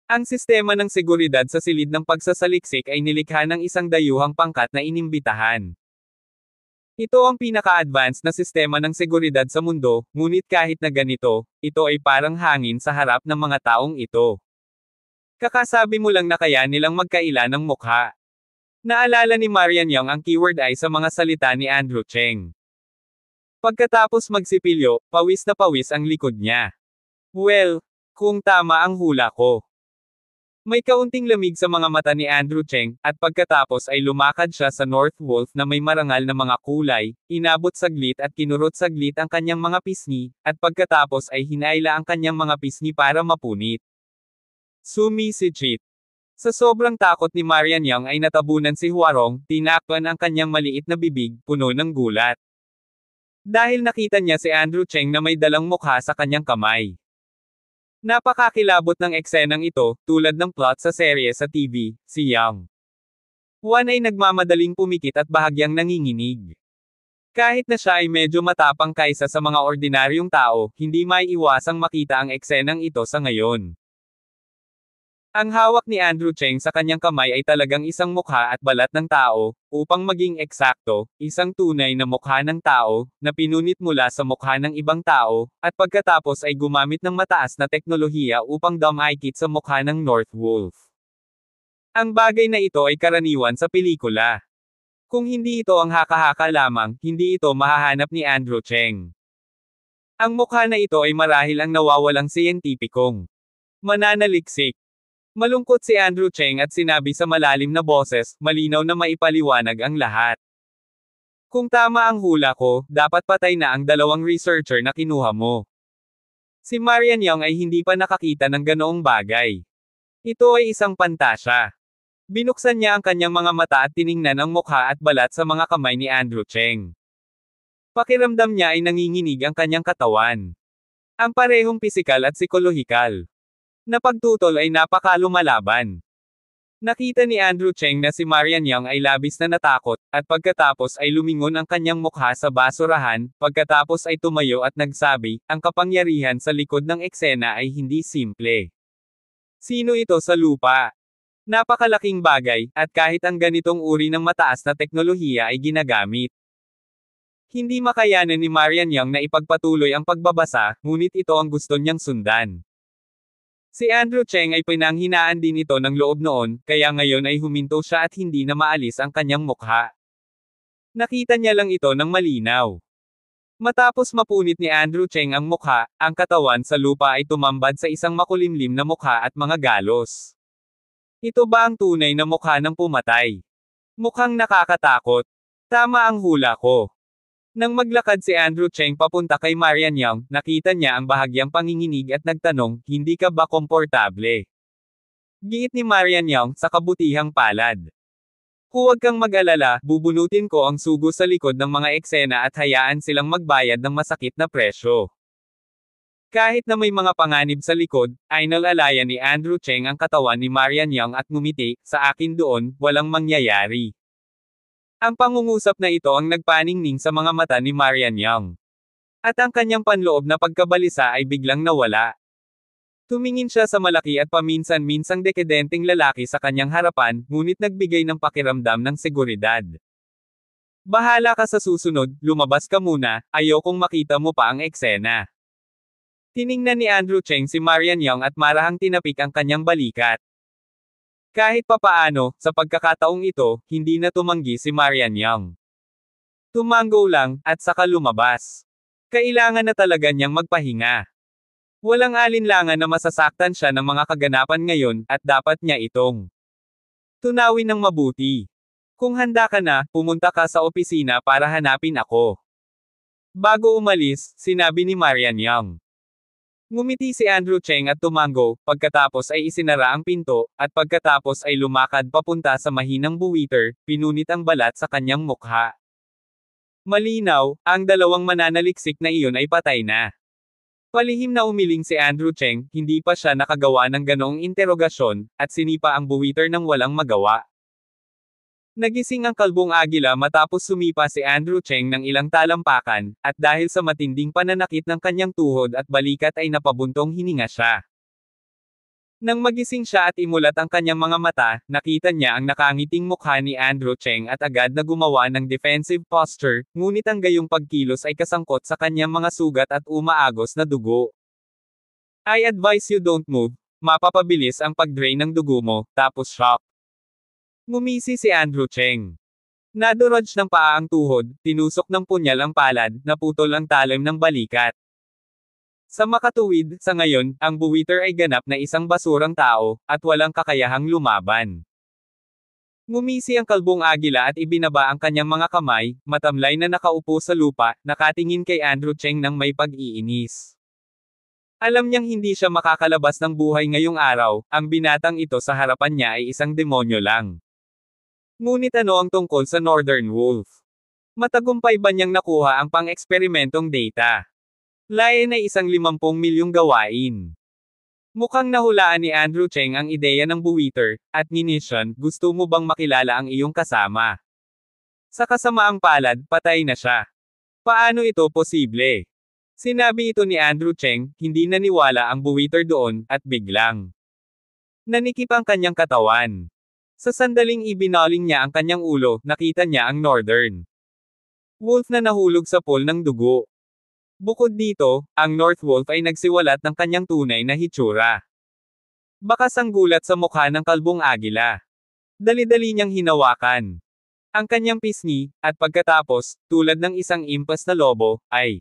Ang sistema ng seguridad sa silid ng pagsasaliksik ay nilikha ng isang dayuhang pangkat na inimbitahan. Ito ang pinaka-advanced na sistema ng seguridad sa mundo, ngunit kahit na ganito, ito ay parang hangin sa harap ng mga taong ito. Kakasabi mo lang na kaya nilang magkaila ng mukha. Naalala ni Marian Young ang keyword ay sa mga salita ni Andrew Cheng. Pagkatapos magsipilyo, pawis na pawis ang likod niya. Well, kung tama ang hula ko. May kaunting lamig sa mga mata ni Andrew Cheng, at pagkatapos ay lumakad siya sa North Wolf na may marangal na mga kulay, inabot saglit at kinurot saglit ang kanyang mga pisngi, at pagkatapos ay hinaila ang kanyang mga pisngi para mapunit. Sumi si Chit. Sa sobrang takot ni Marian Yang ay natabunan si Huarong, tinakpan ang kanyang maliit na bibig, puno ng gulat. Dahil nakita niya si Andrew Cheng na may dalang mukha sa kanyang kamay. Napakakilabot ng eksenang ito, tulad ng plot sa serye sa TV, si Yang. Juan ay nagmamadaling pumikit at bahagyang nanginginig. Kahit na siya ay medyo matapang kaysa sa mga ordinaryong tao, hindi may iwasang makita ang eksenang ito sa ngayon. Ang hawak ni Andrew Cheng sa kanyang kamay ay talagang isang mukha at balat ng tao, upang maging eksakto, isang tunay na mukha ng tao, na pinunit mula sa mukha ng ibang tao, at pagkatapos ay gumamit ng mataas na teknolohiya upang damakit sa mukha ng North Wolf. Ang bagay na ito ay karaniwan sa pelikula. Kung hindi ito ang haka-haka lamang, hindi ito mahahanap ni Andrew Cheng. Ang mukha na ito ay marahil ang nawawalang siyentipikong mananaliksik Malungkot si Andrew Cheng at sinabi sa malalim na boses, malinaw na maipaliwanag ang lahat. Kung tama ang hula ko, dapat patay na ang dalawang researcher na kinuha mo. Si Marian Young ay hindi pa nakakita ng ganoong bagay. Ito ay isang pantasya. Binuksan niya ang kanyang mga mata at tiningnan ang mukha at balat sa mga kamay ni Andrew Cheng. Pakiramdam niya ay nanginginig ang kanyang katawan. Ang parehong pisikal at psikolohikal na pagtutol ay napakalumalaban. Nakita ni Andrew Cheng na si Marian Yang ay labis na natakot, at pagkatapos ay lumingon ang kanyang mukha sa basurahan, pagkatapos ay tumayo at nagsabi, ang kapangyarihan sa likod ng eksena ay hindi simple. Sino ito sa lupa? Napakalaking bagay, at kahit ang ganitong uri ng mataas na teknolohiya ay ginagamit. Hindi makayanan ni Marian Yang na ipagpatuloy ang pagbabasa, ngunit ito ang gusto niyang sundan. Si Andrew Cheng ay pinanghinaan din ito ng loob noon, kaya ngayon ay huminto siya at hindi na maalis ang kanyang mukha. Nakita niya lang ito ng malinaw. Matapos mapunit ni Andrew Cheng ang mukha, ang katawan sa lupa ay tumambad sa isang makulimlim na mukha at mga galos. Ito ba ang tunay na mukha ng pumatay? Mukhang nakakatakot. Tama ang hula ko. Nang maglakad si Andrew Cheng papunta kay Marian Yang, nakita niya ang bahagyang panginginig at nagtanong, hindi ka ba komportable? Giit ni Marian Yang, sa kabutihang palad. Huwag kang mag-alala, bubunutin ko ang sugo sa likod ng mga eksena at hayaan silang magbayad ng masakit na presyo. Kahit na may mga panganib sa likod, ay inalalaya ni Andrew Cheng ang katawan ni Marian Yang at ngumiti, sa akin doon, walang mangyayari. Ang pangungusap na ito ang nagpaningning sa mga mata ni Marian Young. At ang kanyang panloob na pagkabalisa ay biglang nawala. Tumingin siya sa malaki at paminsan-minsang dekadenteng lalaki sa kanyang harapan, ngunit nagbigay ng pakiramdam ng seguridad. Bahala ka sa susunod, lumabas ka muna, ayokong makita mo pa ang eksena. Tiningnan ni Andrew Cheng si Marian Young at marahang tinapik ang kanyang balikat. Kahit papaano, sa pagkakataong ito, hindi na tumanggi si Marian Young. Tumanggo lang, at saka lumabas. Kailangan na talaga niyang magpahinga. Walang alinlangan na masasaktan siya ng mga kaganapan ngayon, at dapat niya itong tunawin ng mabuti. Kung handa ka na, pumunta ka sa opisina para hanapin ako. Bago umalis, sinabi ni Marian Young. Ngumiti si Andrew Cheng at tumango, pagkatapos ay isinara ang pinto, at pagkatapos ay lumakad papunta sa mahinang buwiter, pinunit ang balat sa kanyang mukha. Malinaw, ang dalawang mananaliksik na iyon ay patay na. Palihim na umiling si Andrew Cheng, hindi pa siya nakagawa ng ganoong interogasyon, at sinipa ang buwiter ng walang magawa. Nagising ang kalbong agila matapos sumipa si Andrew Cheng ng ilang talampakan, at dahil sa matinding pananakit ng kanyang tuhod at balikat ay napabuntong hininga siya. Nang magising siya at imulat ang kanyang mga mata, nakita niya ang nakangiting mukha ni Andrew Cheng at agad na gumawa ng defensive posture, ngunit ang gayong pagkilos ay kasangkot sa kanyang mga sugat at umaagos na dugo. I advise you don't move, mapapabilis ang pagdrain ng dugo mo, tapos shock. Ngumisi si Andrew Cheng. Naduraj ng paa ang tuhod, tinusok ng punyal ang palad, naputol ang talim ng balikat. Sa makatuwid, sa ngayon, ang buwiter ay ganap na isang basurang tao, at walang kakayahang lumaban. Ngumisi ang kalbong agila at ibinaba ang kanyang mga kamay, matamlay na nakaupo sa lupa, nakatingin kay Andrew Cheng ng may pag-iinis. Alam niyang hindi siya makakalabas ng buhay ngayong araw, ang binatang ito sa harapan niya ay isang demonyo lang. Ngunit ano ang tungkol sa Northern Wolf? Matagumpay ba niyang nakuha ang pang-eksperimentong data? Lion ay isang 50 milyong gawain. Mukhang nahulaan ni Andrew Cheng ang ideya ng buwiter, at ni gusto mo bang makilala ang iyong kasama? Sa kasamaang palad, patay na siya. Paano ito posible? Sinabi ito ni Andrew Cheng, hindi naniwala ang buwiter doon, at biglang. Nanikip ang kanyang katawan. Sa sandaling ibinaling niya ang kanyang ulo, nakita niya ang Northern. Wolf na nahulog sa pool ng dugo. Bukod dito, ang North Wolf ay nagsiwalat ng kanyang tunay na hitsura. Bakas ang gulat sa mukha ng kalbong agila. Dali-dali niyang hinawakan. Ang kanyang pisngi, at pagkatapos, tulad ng isang impas na lobo, ay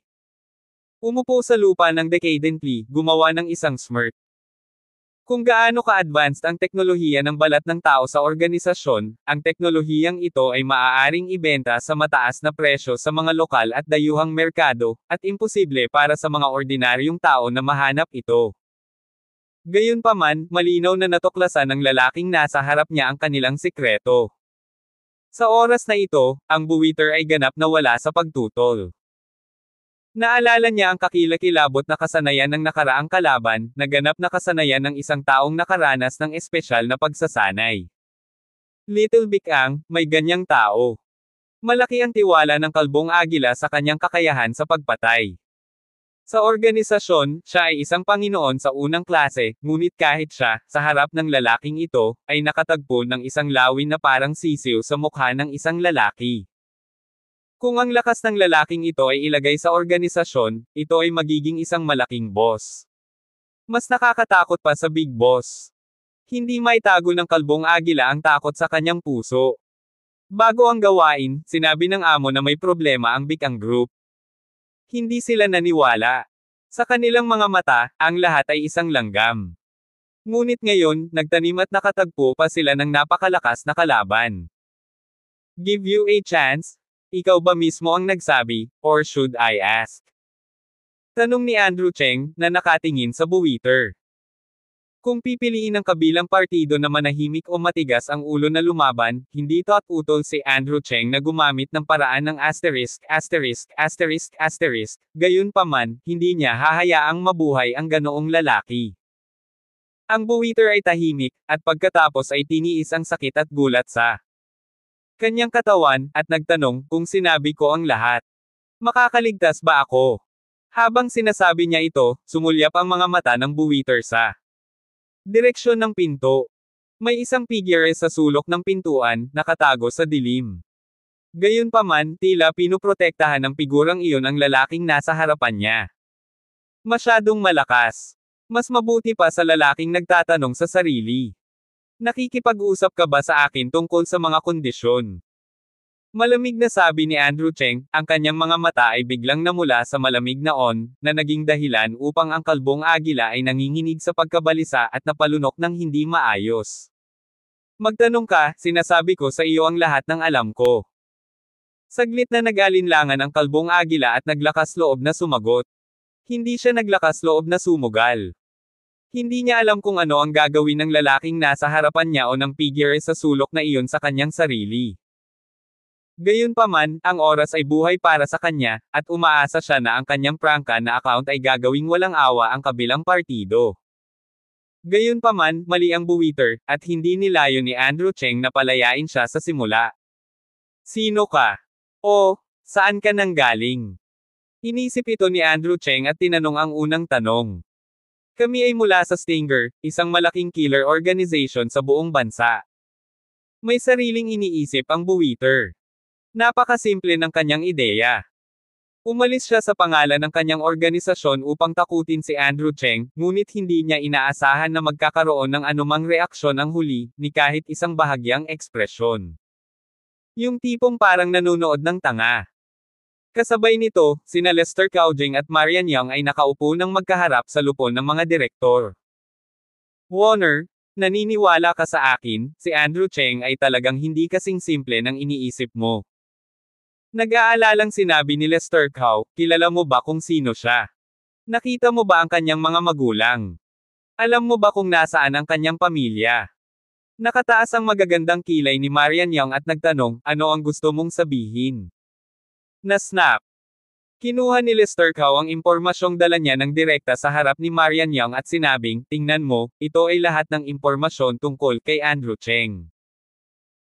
umupo sa lupa ng Decadently, gumawa ng isang smirk. Kung gaano ka-advanced ang teknolohiya ng balat ng tao sa organisasyon, ang teknolohiyang ito ay maaaring ibenta sa mataas na presyo sa mga lokal at dayuhang merkado, at imposible para sa mga ordinaryong tao na mahanap ito. Gayunpaman, malinaw na natuklasan ng lalaking nasa harap niya ang kanilang sikreto. Sa oras na ito, ang buwiter ay ganap na wala sa pagtutol. Naalala niya ang kakilakilabot na kasanayan ng nakaraang kalaban, naganap na kasanayan ng isang taong nakaranas ng espesyal na pagsasanay. Little Big Ang, may ganyang tao. Malaki ang tiwala ng kalbong agila sa kanyang kakayahan sa pagpatay. Sa organisasyon, siya ay isang Panginoon sa unang klase, ngunit kahit siya, sa harap ng lalaking ito, ay nakatagpo ng isang lawin na parang sisiw sa mukha ng isang lalaki. Kung ang lakas ng lalaking ito ay ilagay sa organisasyon, ito ay magiging isang malaking boss. Mas nakakatakot pa sa big boss. Hindi maitago ng kalbong agila ang takot sa kanyang puso. Bago ang gawain, sinabi ng amo na may problema ang Bikang Group. Hindi sila naniwala. Sa kanilang mga mata, ang lahat ay isang langgam. Ngunit ngayon, nagtanim at nakatagpo pa sila ng napakalakas na kalaban. Give you a chance, ikaw ba mismo ang nagsabi, or should I ask? Tanong ni Andrew Cheng, na nakatingin sa buwiter. Kung pipiliin ng kabilang partido na manahimik o matigas ang ulo na lumaban, hindi ito at utol si Andrew Cheng na gumamit ng paraan ng asterisk, asterisk, asterisk, asterisk, gayon paman, hindi niya hahayaang mabuhay ang ganoong lalaki. Ang buwiter ay tahimik, at pagkatapos ay tiniis ang sakit at gulat sa kanyang katawan, at nagtanong kung sinabi ko ang lahat. Makakaligtas ba ako? Habang sinasabi niya ito, sumulyap ang mga mata ng buwiter sa direksyon ng pinto. May isang figure sa sulok ng pintuan, nakatago sa dilim. Gayunpaman, tila pinoprotektahan ng figurang iyon ang lalaking nasa harapan niya. Masyadong malakas. Mas mabuti pa sa lalaking nagtatanong sa sarili. Nakikipag-usap ka ba sa akin tungkol sa mga kondisyon? Malamig na sabi ni Andrew Cheng, ang kanyang mga mata ay biglang namula sa malamig na on, na naging dahilan upang ang kalbong agila ay nanginginig sa pagkabalisa at napalunok ng hindi maayos. Magtanong ka, sinasabi ko sa iyo ang lahat ng alam ko. Saglit na nag-alinlangan ang kalbong agila at naglakas loob na sumagot. Hindi siya naglakas loob na sumugal. Hindi niya alam kung ano ang gagawin ng lalaking nasa harapan niya o ng figure sa sulok na iyon sa kanyang sarili. Gayunpaman, ang oras ay buhay para sa kanya, at umaasa siya na ang kanyang prangka na account ay gagawing walang awa ang kabilang partido. Gayunpaman, mali ang buwiter, at hindi nilayo ni Andrew Cheng na palayain siya sa simula. Sino ka? O, saan ka nang galing? Inisip ito ni Andrew Cheng at tinanong ang unang tanong. Kami ay mula sa Stinger, isang malaking killer organization sa buong bansa. May sariling iniisip ang Buwiter. Napakasimple ng kanyang ideya. Umalis siya sa pangalan ng kanyang organisasyon upang takutin si Andrew Cheng, ngunit hindi niya inaasahan na magkakaroon ng anumang reaksyon ang huli, ni kahit isang bahagyang ekspresyon. Yung tipong parang nanonood ng tanga. Kasabay nito, sina Lester Cowdring at Marian Yang ay nakaupo ng magkaharap sa lupon ng mga direktor. Warner, naniniwala ka sa akin, si Andrew Cheng ay talagang hindi kasing simple ng iniisip mo. Nag-aalalang sinabi ni Lester Cow, kilala mo ba kung sino siya? Nakita mo ba ang kanyang mga magulang? Alam mo ba kung nasaan ang kanyang pamilya? Nakataas ang magagandang kilay ni Marian Yang at nagtanong, ano ang gusto mong sabihin? na snap. Kinuha ni Lester Cao ang impormasyong dala niya ng direkta sa harap ni Marian Yang at sinabing, tingnan mo, ito ay lahat ng impormasyon tungkol kay Andrew Cheng.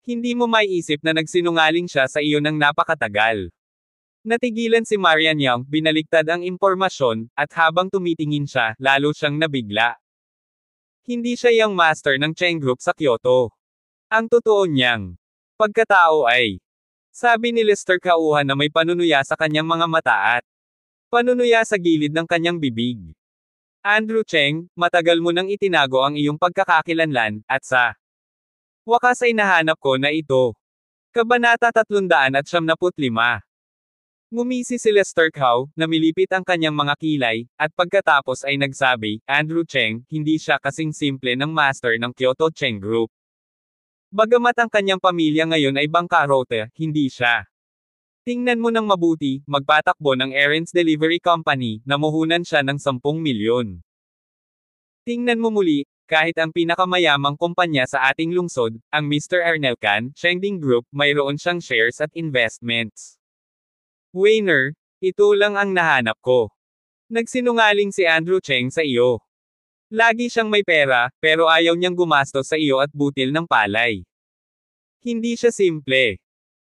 Hindi mo maiisip na nagsinungaling siya sa iyo ng napakatagal. Natigilan si Marian Yang, binaliktad ang impormasyon, at habang tumitingin siya, lalo siyang nabigla. Hindi siya yung master ng Cheng Group sa Kyoto. Ang totoo niyang pagkatao ay sabi ni Lester Kauhan na may panunuya sa kanyang mga mata at panunuya sa gilid ng kanyang bibig. Andrew Cheng, matagal mo nang itinago ang iyong pagkakakilanlan, at sa wakas ay nahanap ko na ito. Kabanata 375 Ngumisi si Lester Kau, namilipit ang kanyang mga kilay, at pagkatapos ay nagsabi, Andrew Cheng, hindi siya kasing simple ng master ng Kyoto Cheng Group. Bagamat ang kanyang pamilya ngayon ay bangkarote, hindi siya. Tingnan mo ng mabuti, magpatakbo ng Aaron's Delivery Company, namuhunan siya ng 10 milyon. Tingnan mo muli, kahit ang pinakamayamang kumpanya sa ating lungsod, ang Mr. Can, Shengding Group, mayroon siyang shares at investments. Wainer, ito lang ang nahanap ko. Nagsinungaling si Andrew Cheng sa iyo. Lagi siyang may pera, pero ayaw niyang gumastos sa iyo at butil ng palay. Hindi siya simple.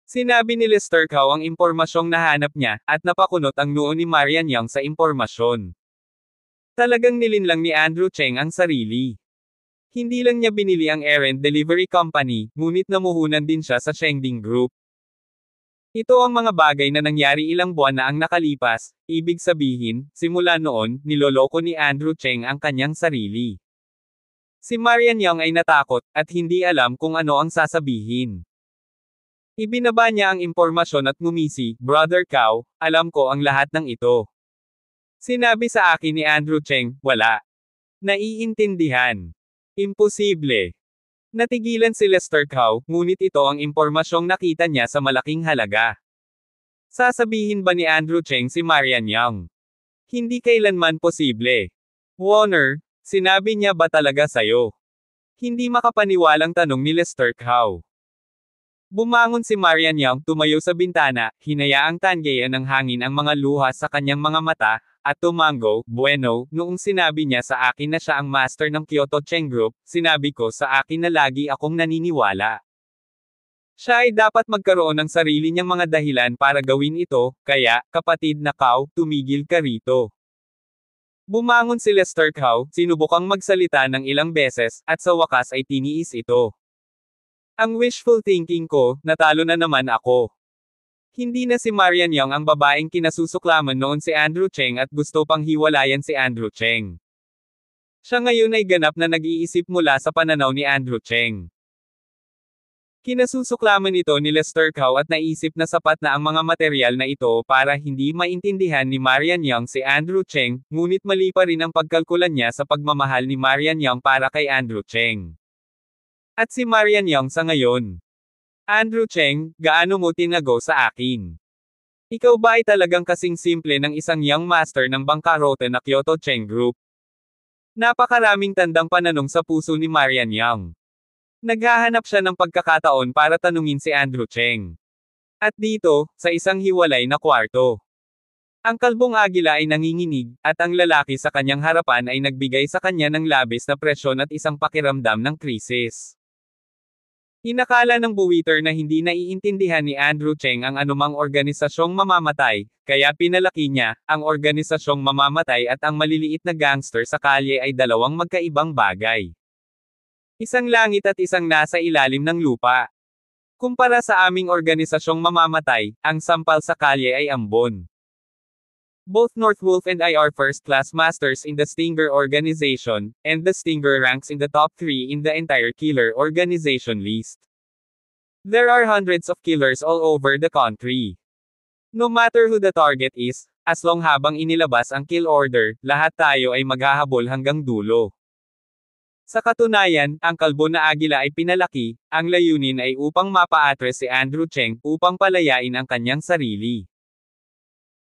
Sinabi ni Lester Cow ang impormasyong nahanap niya, at napakunot ang noo ni Marian Yang sa impormasyon. Talagang nilinlang ni Andrew Cheng ang sarili. Hindi lang niya binili ang errand delivery company, ngunit namuhunan din siya sa Chengding Group. Ito ang mga bagay na nangyari ilang buwan na ang nakalipas, ibig sabihin, simula noon, niloloko ni Andrew Cheng ang kanyang sarili. Si Marian Young ay natakot, at hindi alam kung ano ang sasabihin. Ibinaba niya ang impormasyon at ngumisi, Brother Cow, alam ko ang lahat ng ito. Sinabi sa akin ni Andrew Cheng, wala. Naiintindihan. Imposible. Natigilan si Lester Cow, ngunit ito ang impormasyong nakita niya sa malaking halaga. Sasabihin ba ni Andrew Cheng si Marian Young? Hindi kailanman posible. Warner, sinabi niya ba talaga sa'yo? Hindi makapaniwalang tanong ni Lester Cow. Bumangon si Marian Young, tumayo sa bintana, hinayaang tangayan ng hangin ang mga luha sa kanyang mga mata, at Tomango, Bueno, noong sinabi niya sa akin na siya ang master ng Kyoto Cheng Group, sinabi ko sa akin na lagi akong naniniwala. Siya ay dapat magkaroon ng sarili niyang mga dahilan para gawin ito, kaya, kapatid na kau, tumigil ka rito. Bumangon si Lester Kau, sinubukang magsalita ng ilang beses, at sa wakas ay tiniis ito. Ang wishful thinking ko, natalo na naman ako. Hindi na si Marian Young ang babaeng kinasusuklaman noon si Andrew Cheng at gusto pang hiwalayan si Andrew Cheng. Siya ngayon ay ganap na nag-iisip mula sa pananaw ni Andrew Cheng. Kinasusuklaman ito ni Lester Cow at naisip na sapat na ang mga material na ito para hindi maintindihan ni Marian Young si Andrew Cheng, ngunit mali pa rin ang pagkalkulan niya sa pagmamahal ni Marian Young para kay Andrew Cheng. At si Marian Young sa ngayon. Andrew Cheng, gaano mo tinago sa akin? Ikaw ba ay talagang kasing simple ng isang young master ng bangkarote na Kyoto Cheng Group? Napakaraming tandang pananong sa puso ni Marian Yang. Naghahanap siya ng pagkakataon para tanungin si Andrew Cheng. At dito, sa isang hiwalay na kwarto. Ang kalbong agila ay nanginginig, at ang lalaki sa kanyang harapan ay nagbigay sa kanya ng labis na presyon at isang pakiramdam ng krisis. Inakala ng buwiter na hindi naiintindihan ni Andrew Cheng ang anumang organisasyong mamamatay, kaya pinalaki niya, ang organisasyong mamamatay at ang maliliit na gangster sa kalye ay dalawang magkaibang bagay. Isang langit at isang nasa ilalim ng lupa. Kumpara sa aming organisasyong mamamatay, ang sampal sa kalye ay ambon. Both Northwolf and I are first-class masters in the Stinger organization, and the Stinger ranks in the top 3 in the entire killer organization list. There are hundreds of killers all over the country. No matter who the target is, as long habang inilabas ang kill order, lahat tayo ay maghahabol hanggang dulo. Sa katunayan, ang kalbo na agila ay pinalaki, ang layunin ay upang mapa mapaatres si Andrew Cheng upang palayain ang kanyang sarili.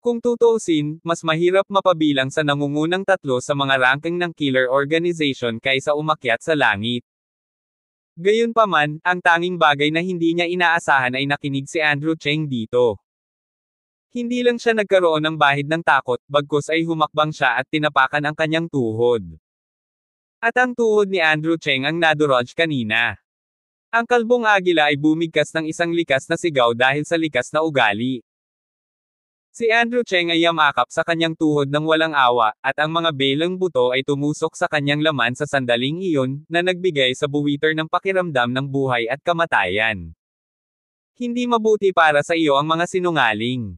Kung tutuusin, mas mahirap mapabilang sa nangungunang tatlo sa mga ranking ng killer organization kaysa umakyat sa langit. Gayunpaman, ang tanging bagay na hindi niya inaasahan ay nakinig si Andrew Cheng dito. Hindi lang siya nagkaroon ng bahid ng takot, bagkus ay humakbang siya at tinapakan ang kanyang tuhod. At ang tuhod ni Andrew Cheng ang naduroj kanina. Ang kalbong agila ay bumigkas ng isang likas na sigaw dahil sa likas na ugali. Si Andrew Cheng ay yamakap sa kanyang tuhod ng walang awa, at ang mga belang buto ay tumusok sa kanyang laman sa sandaling iyon, na nagbigay sa buwiter ng pakiramdam ng buhay at kamatayan. Hindi mabuti para sa iyo ang mga sinungaling.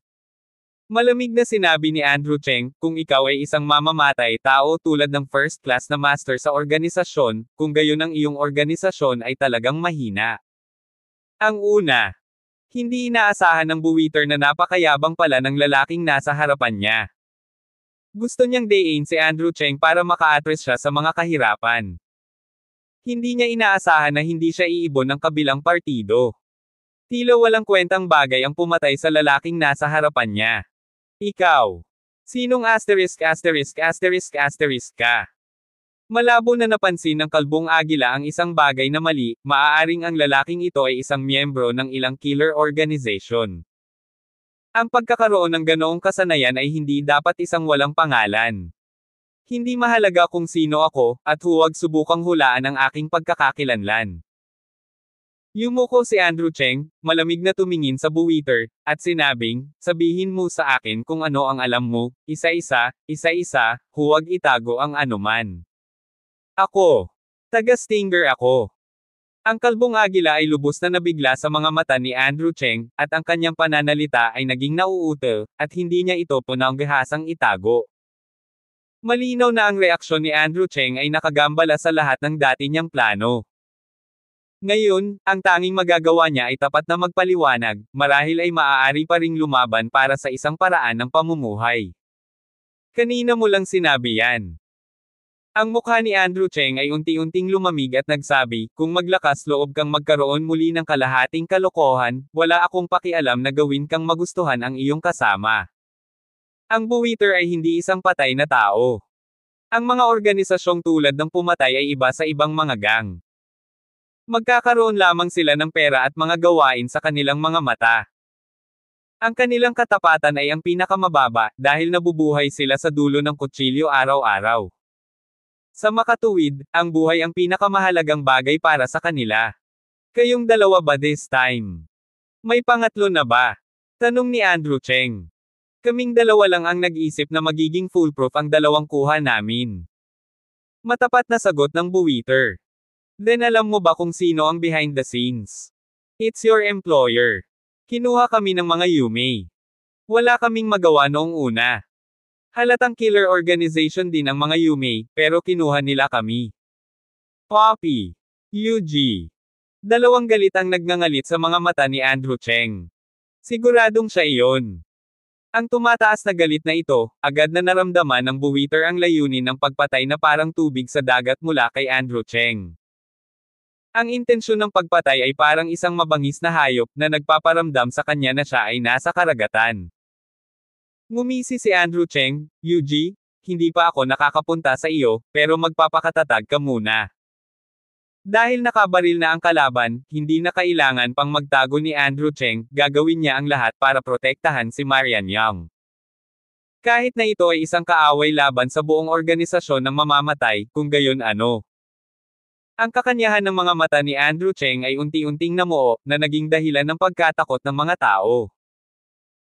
Malamig na sinabi ni Andrew Cheng, kung ikaw ay isang mamamatay tao tulad ng first class na master sa organisasyon, kung gayon ang iyong organisasyon ay talagang mahina. Ang una, hindi inaasahan ng buwiter na napakayabang pala ng lalaking nasa harapan niya. Gusto niyang dayin si Andrew Cheng para maka-address siya sa mga kahirapan. Hindi niya inaasahan na hindi siya iibon ng kabilang partido. Tila walang kwentang bagay ang pumatay sa lalaking nasa harapan niya. Ikaw. Sinong asterisk asterisk asterisk asterisk ka? Malabo na napansin ng kalbong agila ang isang bagay na mali, maaaring ang lalaking ito ay isang miyembro ng ilang killer organization. Ang pagkakaroon ng ganoong kasanayan ay hindi dapat isang walang pangalan. Hindi mahalaga kung sino ako, at huwag subukang hulaan ang aking pagkakakilanlan. Yumuko si Andrew Cheng, malamig na tumingin sa buwiter, at sinabing, sabihin mo sa akin kung ano ang alam mo, isa-isa, isa-isa, huwag itago ang anuman. Ako. Taga-stinger ako. Ang kalbong agila ay lubos na nabigla sa mga mata ni Andrew Cheng, at ang kanyang pananalita ay naging nauuto, at hindi niya ito punanggahasang itago. Malinaw na ang reaksyon ni Andrew Cheng ay nakagambala sa lahat ng dati niyang plano. Ngayon, ang tanging magagawa niya ay tapat na magpaliwanag, marahil ay maaari pa ring lumaban para sa isang paraan ng pamumuhay. Kanina mo lang sinabi yan. Ang mukha ni Andrew Cheng ay unti-unting lumamig at nagsabi, kung maglakas loob kang magkaroon muli ng kalahating kalokohan, wala akong pakialam na gawin kang magustuhan ang iyong kasama. Ang buwiter ay hindi isang patay na tao. Ang mga organisasyong tulad ng pumatay ay iba sa ibang mga gang. Magkakaroon lamang sila ng pera at mga gawain sa kanilang mga mata. Ang kanilang katapatan ay ang pinakamababa, dahil nabubuhay sila sa dulo ng kutsilyo araw-araw. Sa makatuwid, ang buhay ang pinakamahalagang bagay para sa kanila. Kayong dalawa ba this time? May pangatlo na ba? Tanong ni Andrew Cheng. Kaming dalawa lang ang nag-isip na magiging foolproof ang dalawang kuha namin. Matapat na sagot ng buwiter. Then alam mo ba kung sino ang behind the scenes? It's your employer. Kinuha kami ng mga Yume. Wala kaming magawa noong una. Halatang killer organization din ang mga Yume, pero kinuha nila kami. Poppy. Yuji. Dalawang galit ang nagngangalit sa mga mata ni Andrew Cheng. Siguradong siya iyon. Ang tumataas na galit na ito, agad na naramdaman ng buwiter ang layunin ng pagpatay na parang tubig sa dagat mula kay Andrew Cheng. Ang intensyon ng pagpatay ay parang isang mabangis na hayop na nagpaparamdam sa kanya na siya ay nasa karagatan. Ngumisi si Andrew Cheng, UG, hindi pa ako nakakapunta sa iyo, pero magpapakatatag ka muna. Dahil nakabaril na ang kalaban, hindi na kailangan pang magtago ni Andrew Cheng, gagawin niya ang lahat para protektahan si Marian Yang. Kahit na ito ay isang kaaway laban sa buong organisasyon ng mamamatay, kung gayon ano. Ang kakanyahan ng mga mata ni Andrew Cheng ay unti-unting namuo, na naging dahilan ng pagkatakot ng mga tao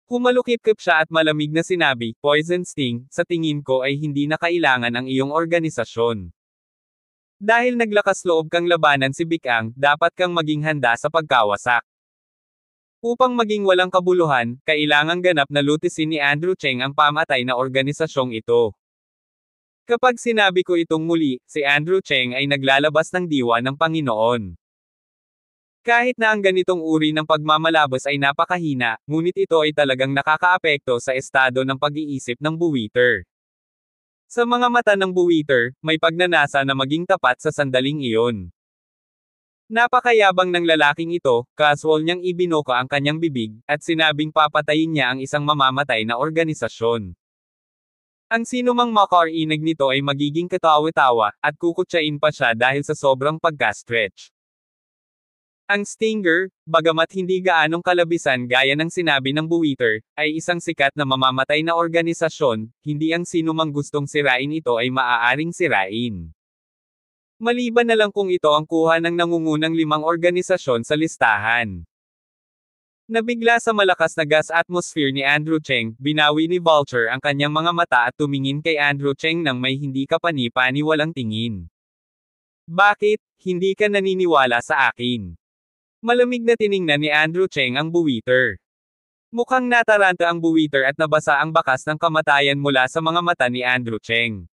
kumalukip kip siya at malamig na sinabi, Poison Sting, sa tingin ko ay hindi na kailangan ang iyong organisasyon. Dahil naglakas loob kang labanan si Bikang, dapat kang maging handa sa pagkawasak. Upang maging walang kabuluhan, kailangang ganap na lutisin ni Andrew Cheng ang pamatay na organisasyong ito. Kapag sinabi ko itong muli, si Andrew Cheng ay naglalabas ng diwa ng Panginoon. Kahit na ang ganitong uri ng pagmamalabas ay napakahina, ngunit ito ay talagang nakakaapekto sa estado ng pag-iisip ng buwiter. Sa mga mata ng buwiter, may pagnanasa na maging tapat sa sandaling iyon. Napakayabang ng lalaking ito, casual niyang ibinoka ang kanyang bibig, at sinabing papatayin niya ang isang mamamatay na organisasyon. Ang sinumang makarinig nito ay magiging katawa-tawa, at kukutsain pa siya dahil sa sobrang pagka-stretch. Ang Stinger, bagamat hindi gaanong kalabisan gaya ng sinabi ng Buwiter, ay isang sikat na mamamatay na organisasyon, hindi ang sinumang gustong sirain ito ay maaaring sirain. Maliban na lang kung ito ang kuha ng nangungunang limang organisasyon sa listahan. Nabigla sa malakas na gas atmosphere ni Andrew Cheng, binawi ni Vulture ang kanyang mga mata at tumingin kay Andrew Cheng nang may hindi kapanipaniwalang tingin. Bakit, hindi ka naniniwala sa akin? Malamig na tiningnan ni Andrew Cheng ang buwiter. Mukhang nataranta ang buwiter at nabasa ang bakas ng kamatayan mula sa mga mata ni Andrew Cheng.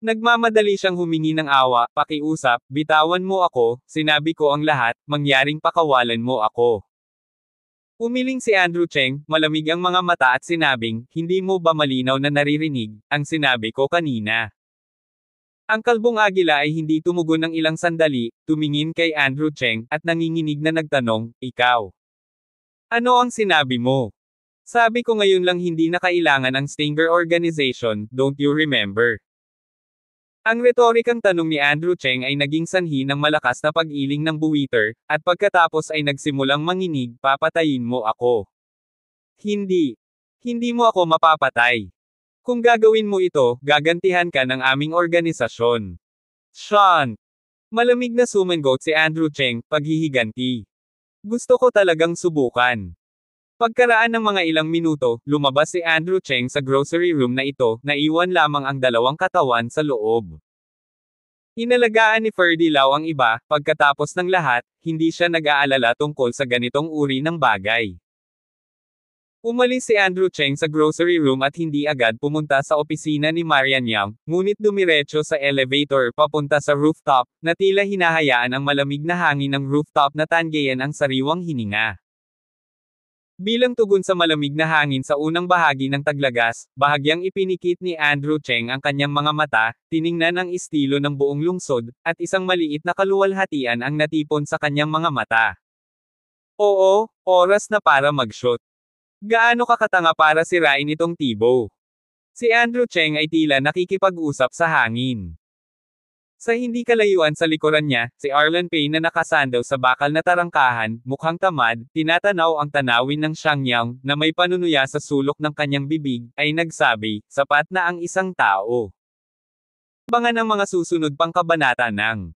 Nagmamadali siyang humingi ng awa, pakiusap, bitawan mo ako, sinabi ko ang lahat, mangyaring pakawalan mo ako. Umiling si Andrew Cheng, malamig ang mga mata at sinabing, hindi mo ba malinaw na naririnig, ang sinabi ko kanina. Ang kalbong agila ay hindi tumugon ng ilang sandali, tumingin kay Andrew Cheng, at nanginginig na nagtanong, Ikaw. Ano ang sinabi mo? Sabi ko ngayon lang hindi na kailangan ang Stinger Organization, don't you remember? Ang retorikang tanong ni Andrew Cheng ay naging sanhi ng malakas na pag-iling ng buwiter, at pagkatapos ay nagsimulang manginig, papatayin mo ako. Hindi. Hindi mo ako mapapatay. Kung gagawin mo ito, gagantihan ka ng aming organisasyon. Sean. Malamig na sumangot si Andrew Cheng, paghihiganti. Gusto ko talagang subukan. Pagkaraan ng mga ilang minuto, lumabas si Andrew Cheng sa grocery room na ito, naiwan lamang ang dalawang katawan sa loob. Inalagaan ni Ferdy Lau ang iba, pagkatapos ng lahat, hindi siya nag-aalala tungkol sa ganitong uri ng bagay. Umalis si Andrew Cheng sa grocery room at hindi agad pumunta sa opisina ni Marian Yang, ngunit dumiretso sa elevator papunta sa rooftop, na tila hinahayaan ang malamig na hangin ng rooftop na tanggayan ang sariwang hininga. Bilang tugon sa malamig na hangin sa unang bahagi ng taglagas, bahagyang ipinikit ni Andrew Cheng ang kanyang mga mata, tiningnan ang estilo ng buong lungsod, at isang maliit na kaluwalhatian ang natipon sa kanyang mga mata. Oo, oras na para mag-shoot. Gaano kakatanga para sirain itong Tibo? Si Andrew Cheng ay tila nakikipag-usap sa hangin. Sa hindi kalayuan sa likuran niya, si Arlen Payne na nakasandaw sa bakal na tarangkahan, mukhang tamad, tinatanaw ang tanawin ng Shangyang, na may panunuya sa sulok ng kanyang bibig, ay nagsabi, sapat na ang isang tao. Abangan ng mga susunod pang kabanata ng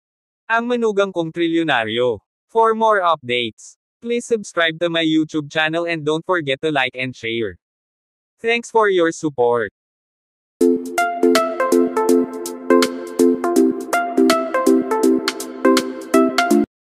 Ang Manugang Kong Trilyonaryo. For more updates, Please subscribe to my YouTube channel and don't forget to like and share. Thanks for your support.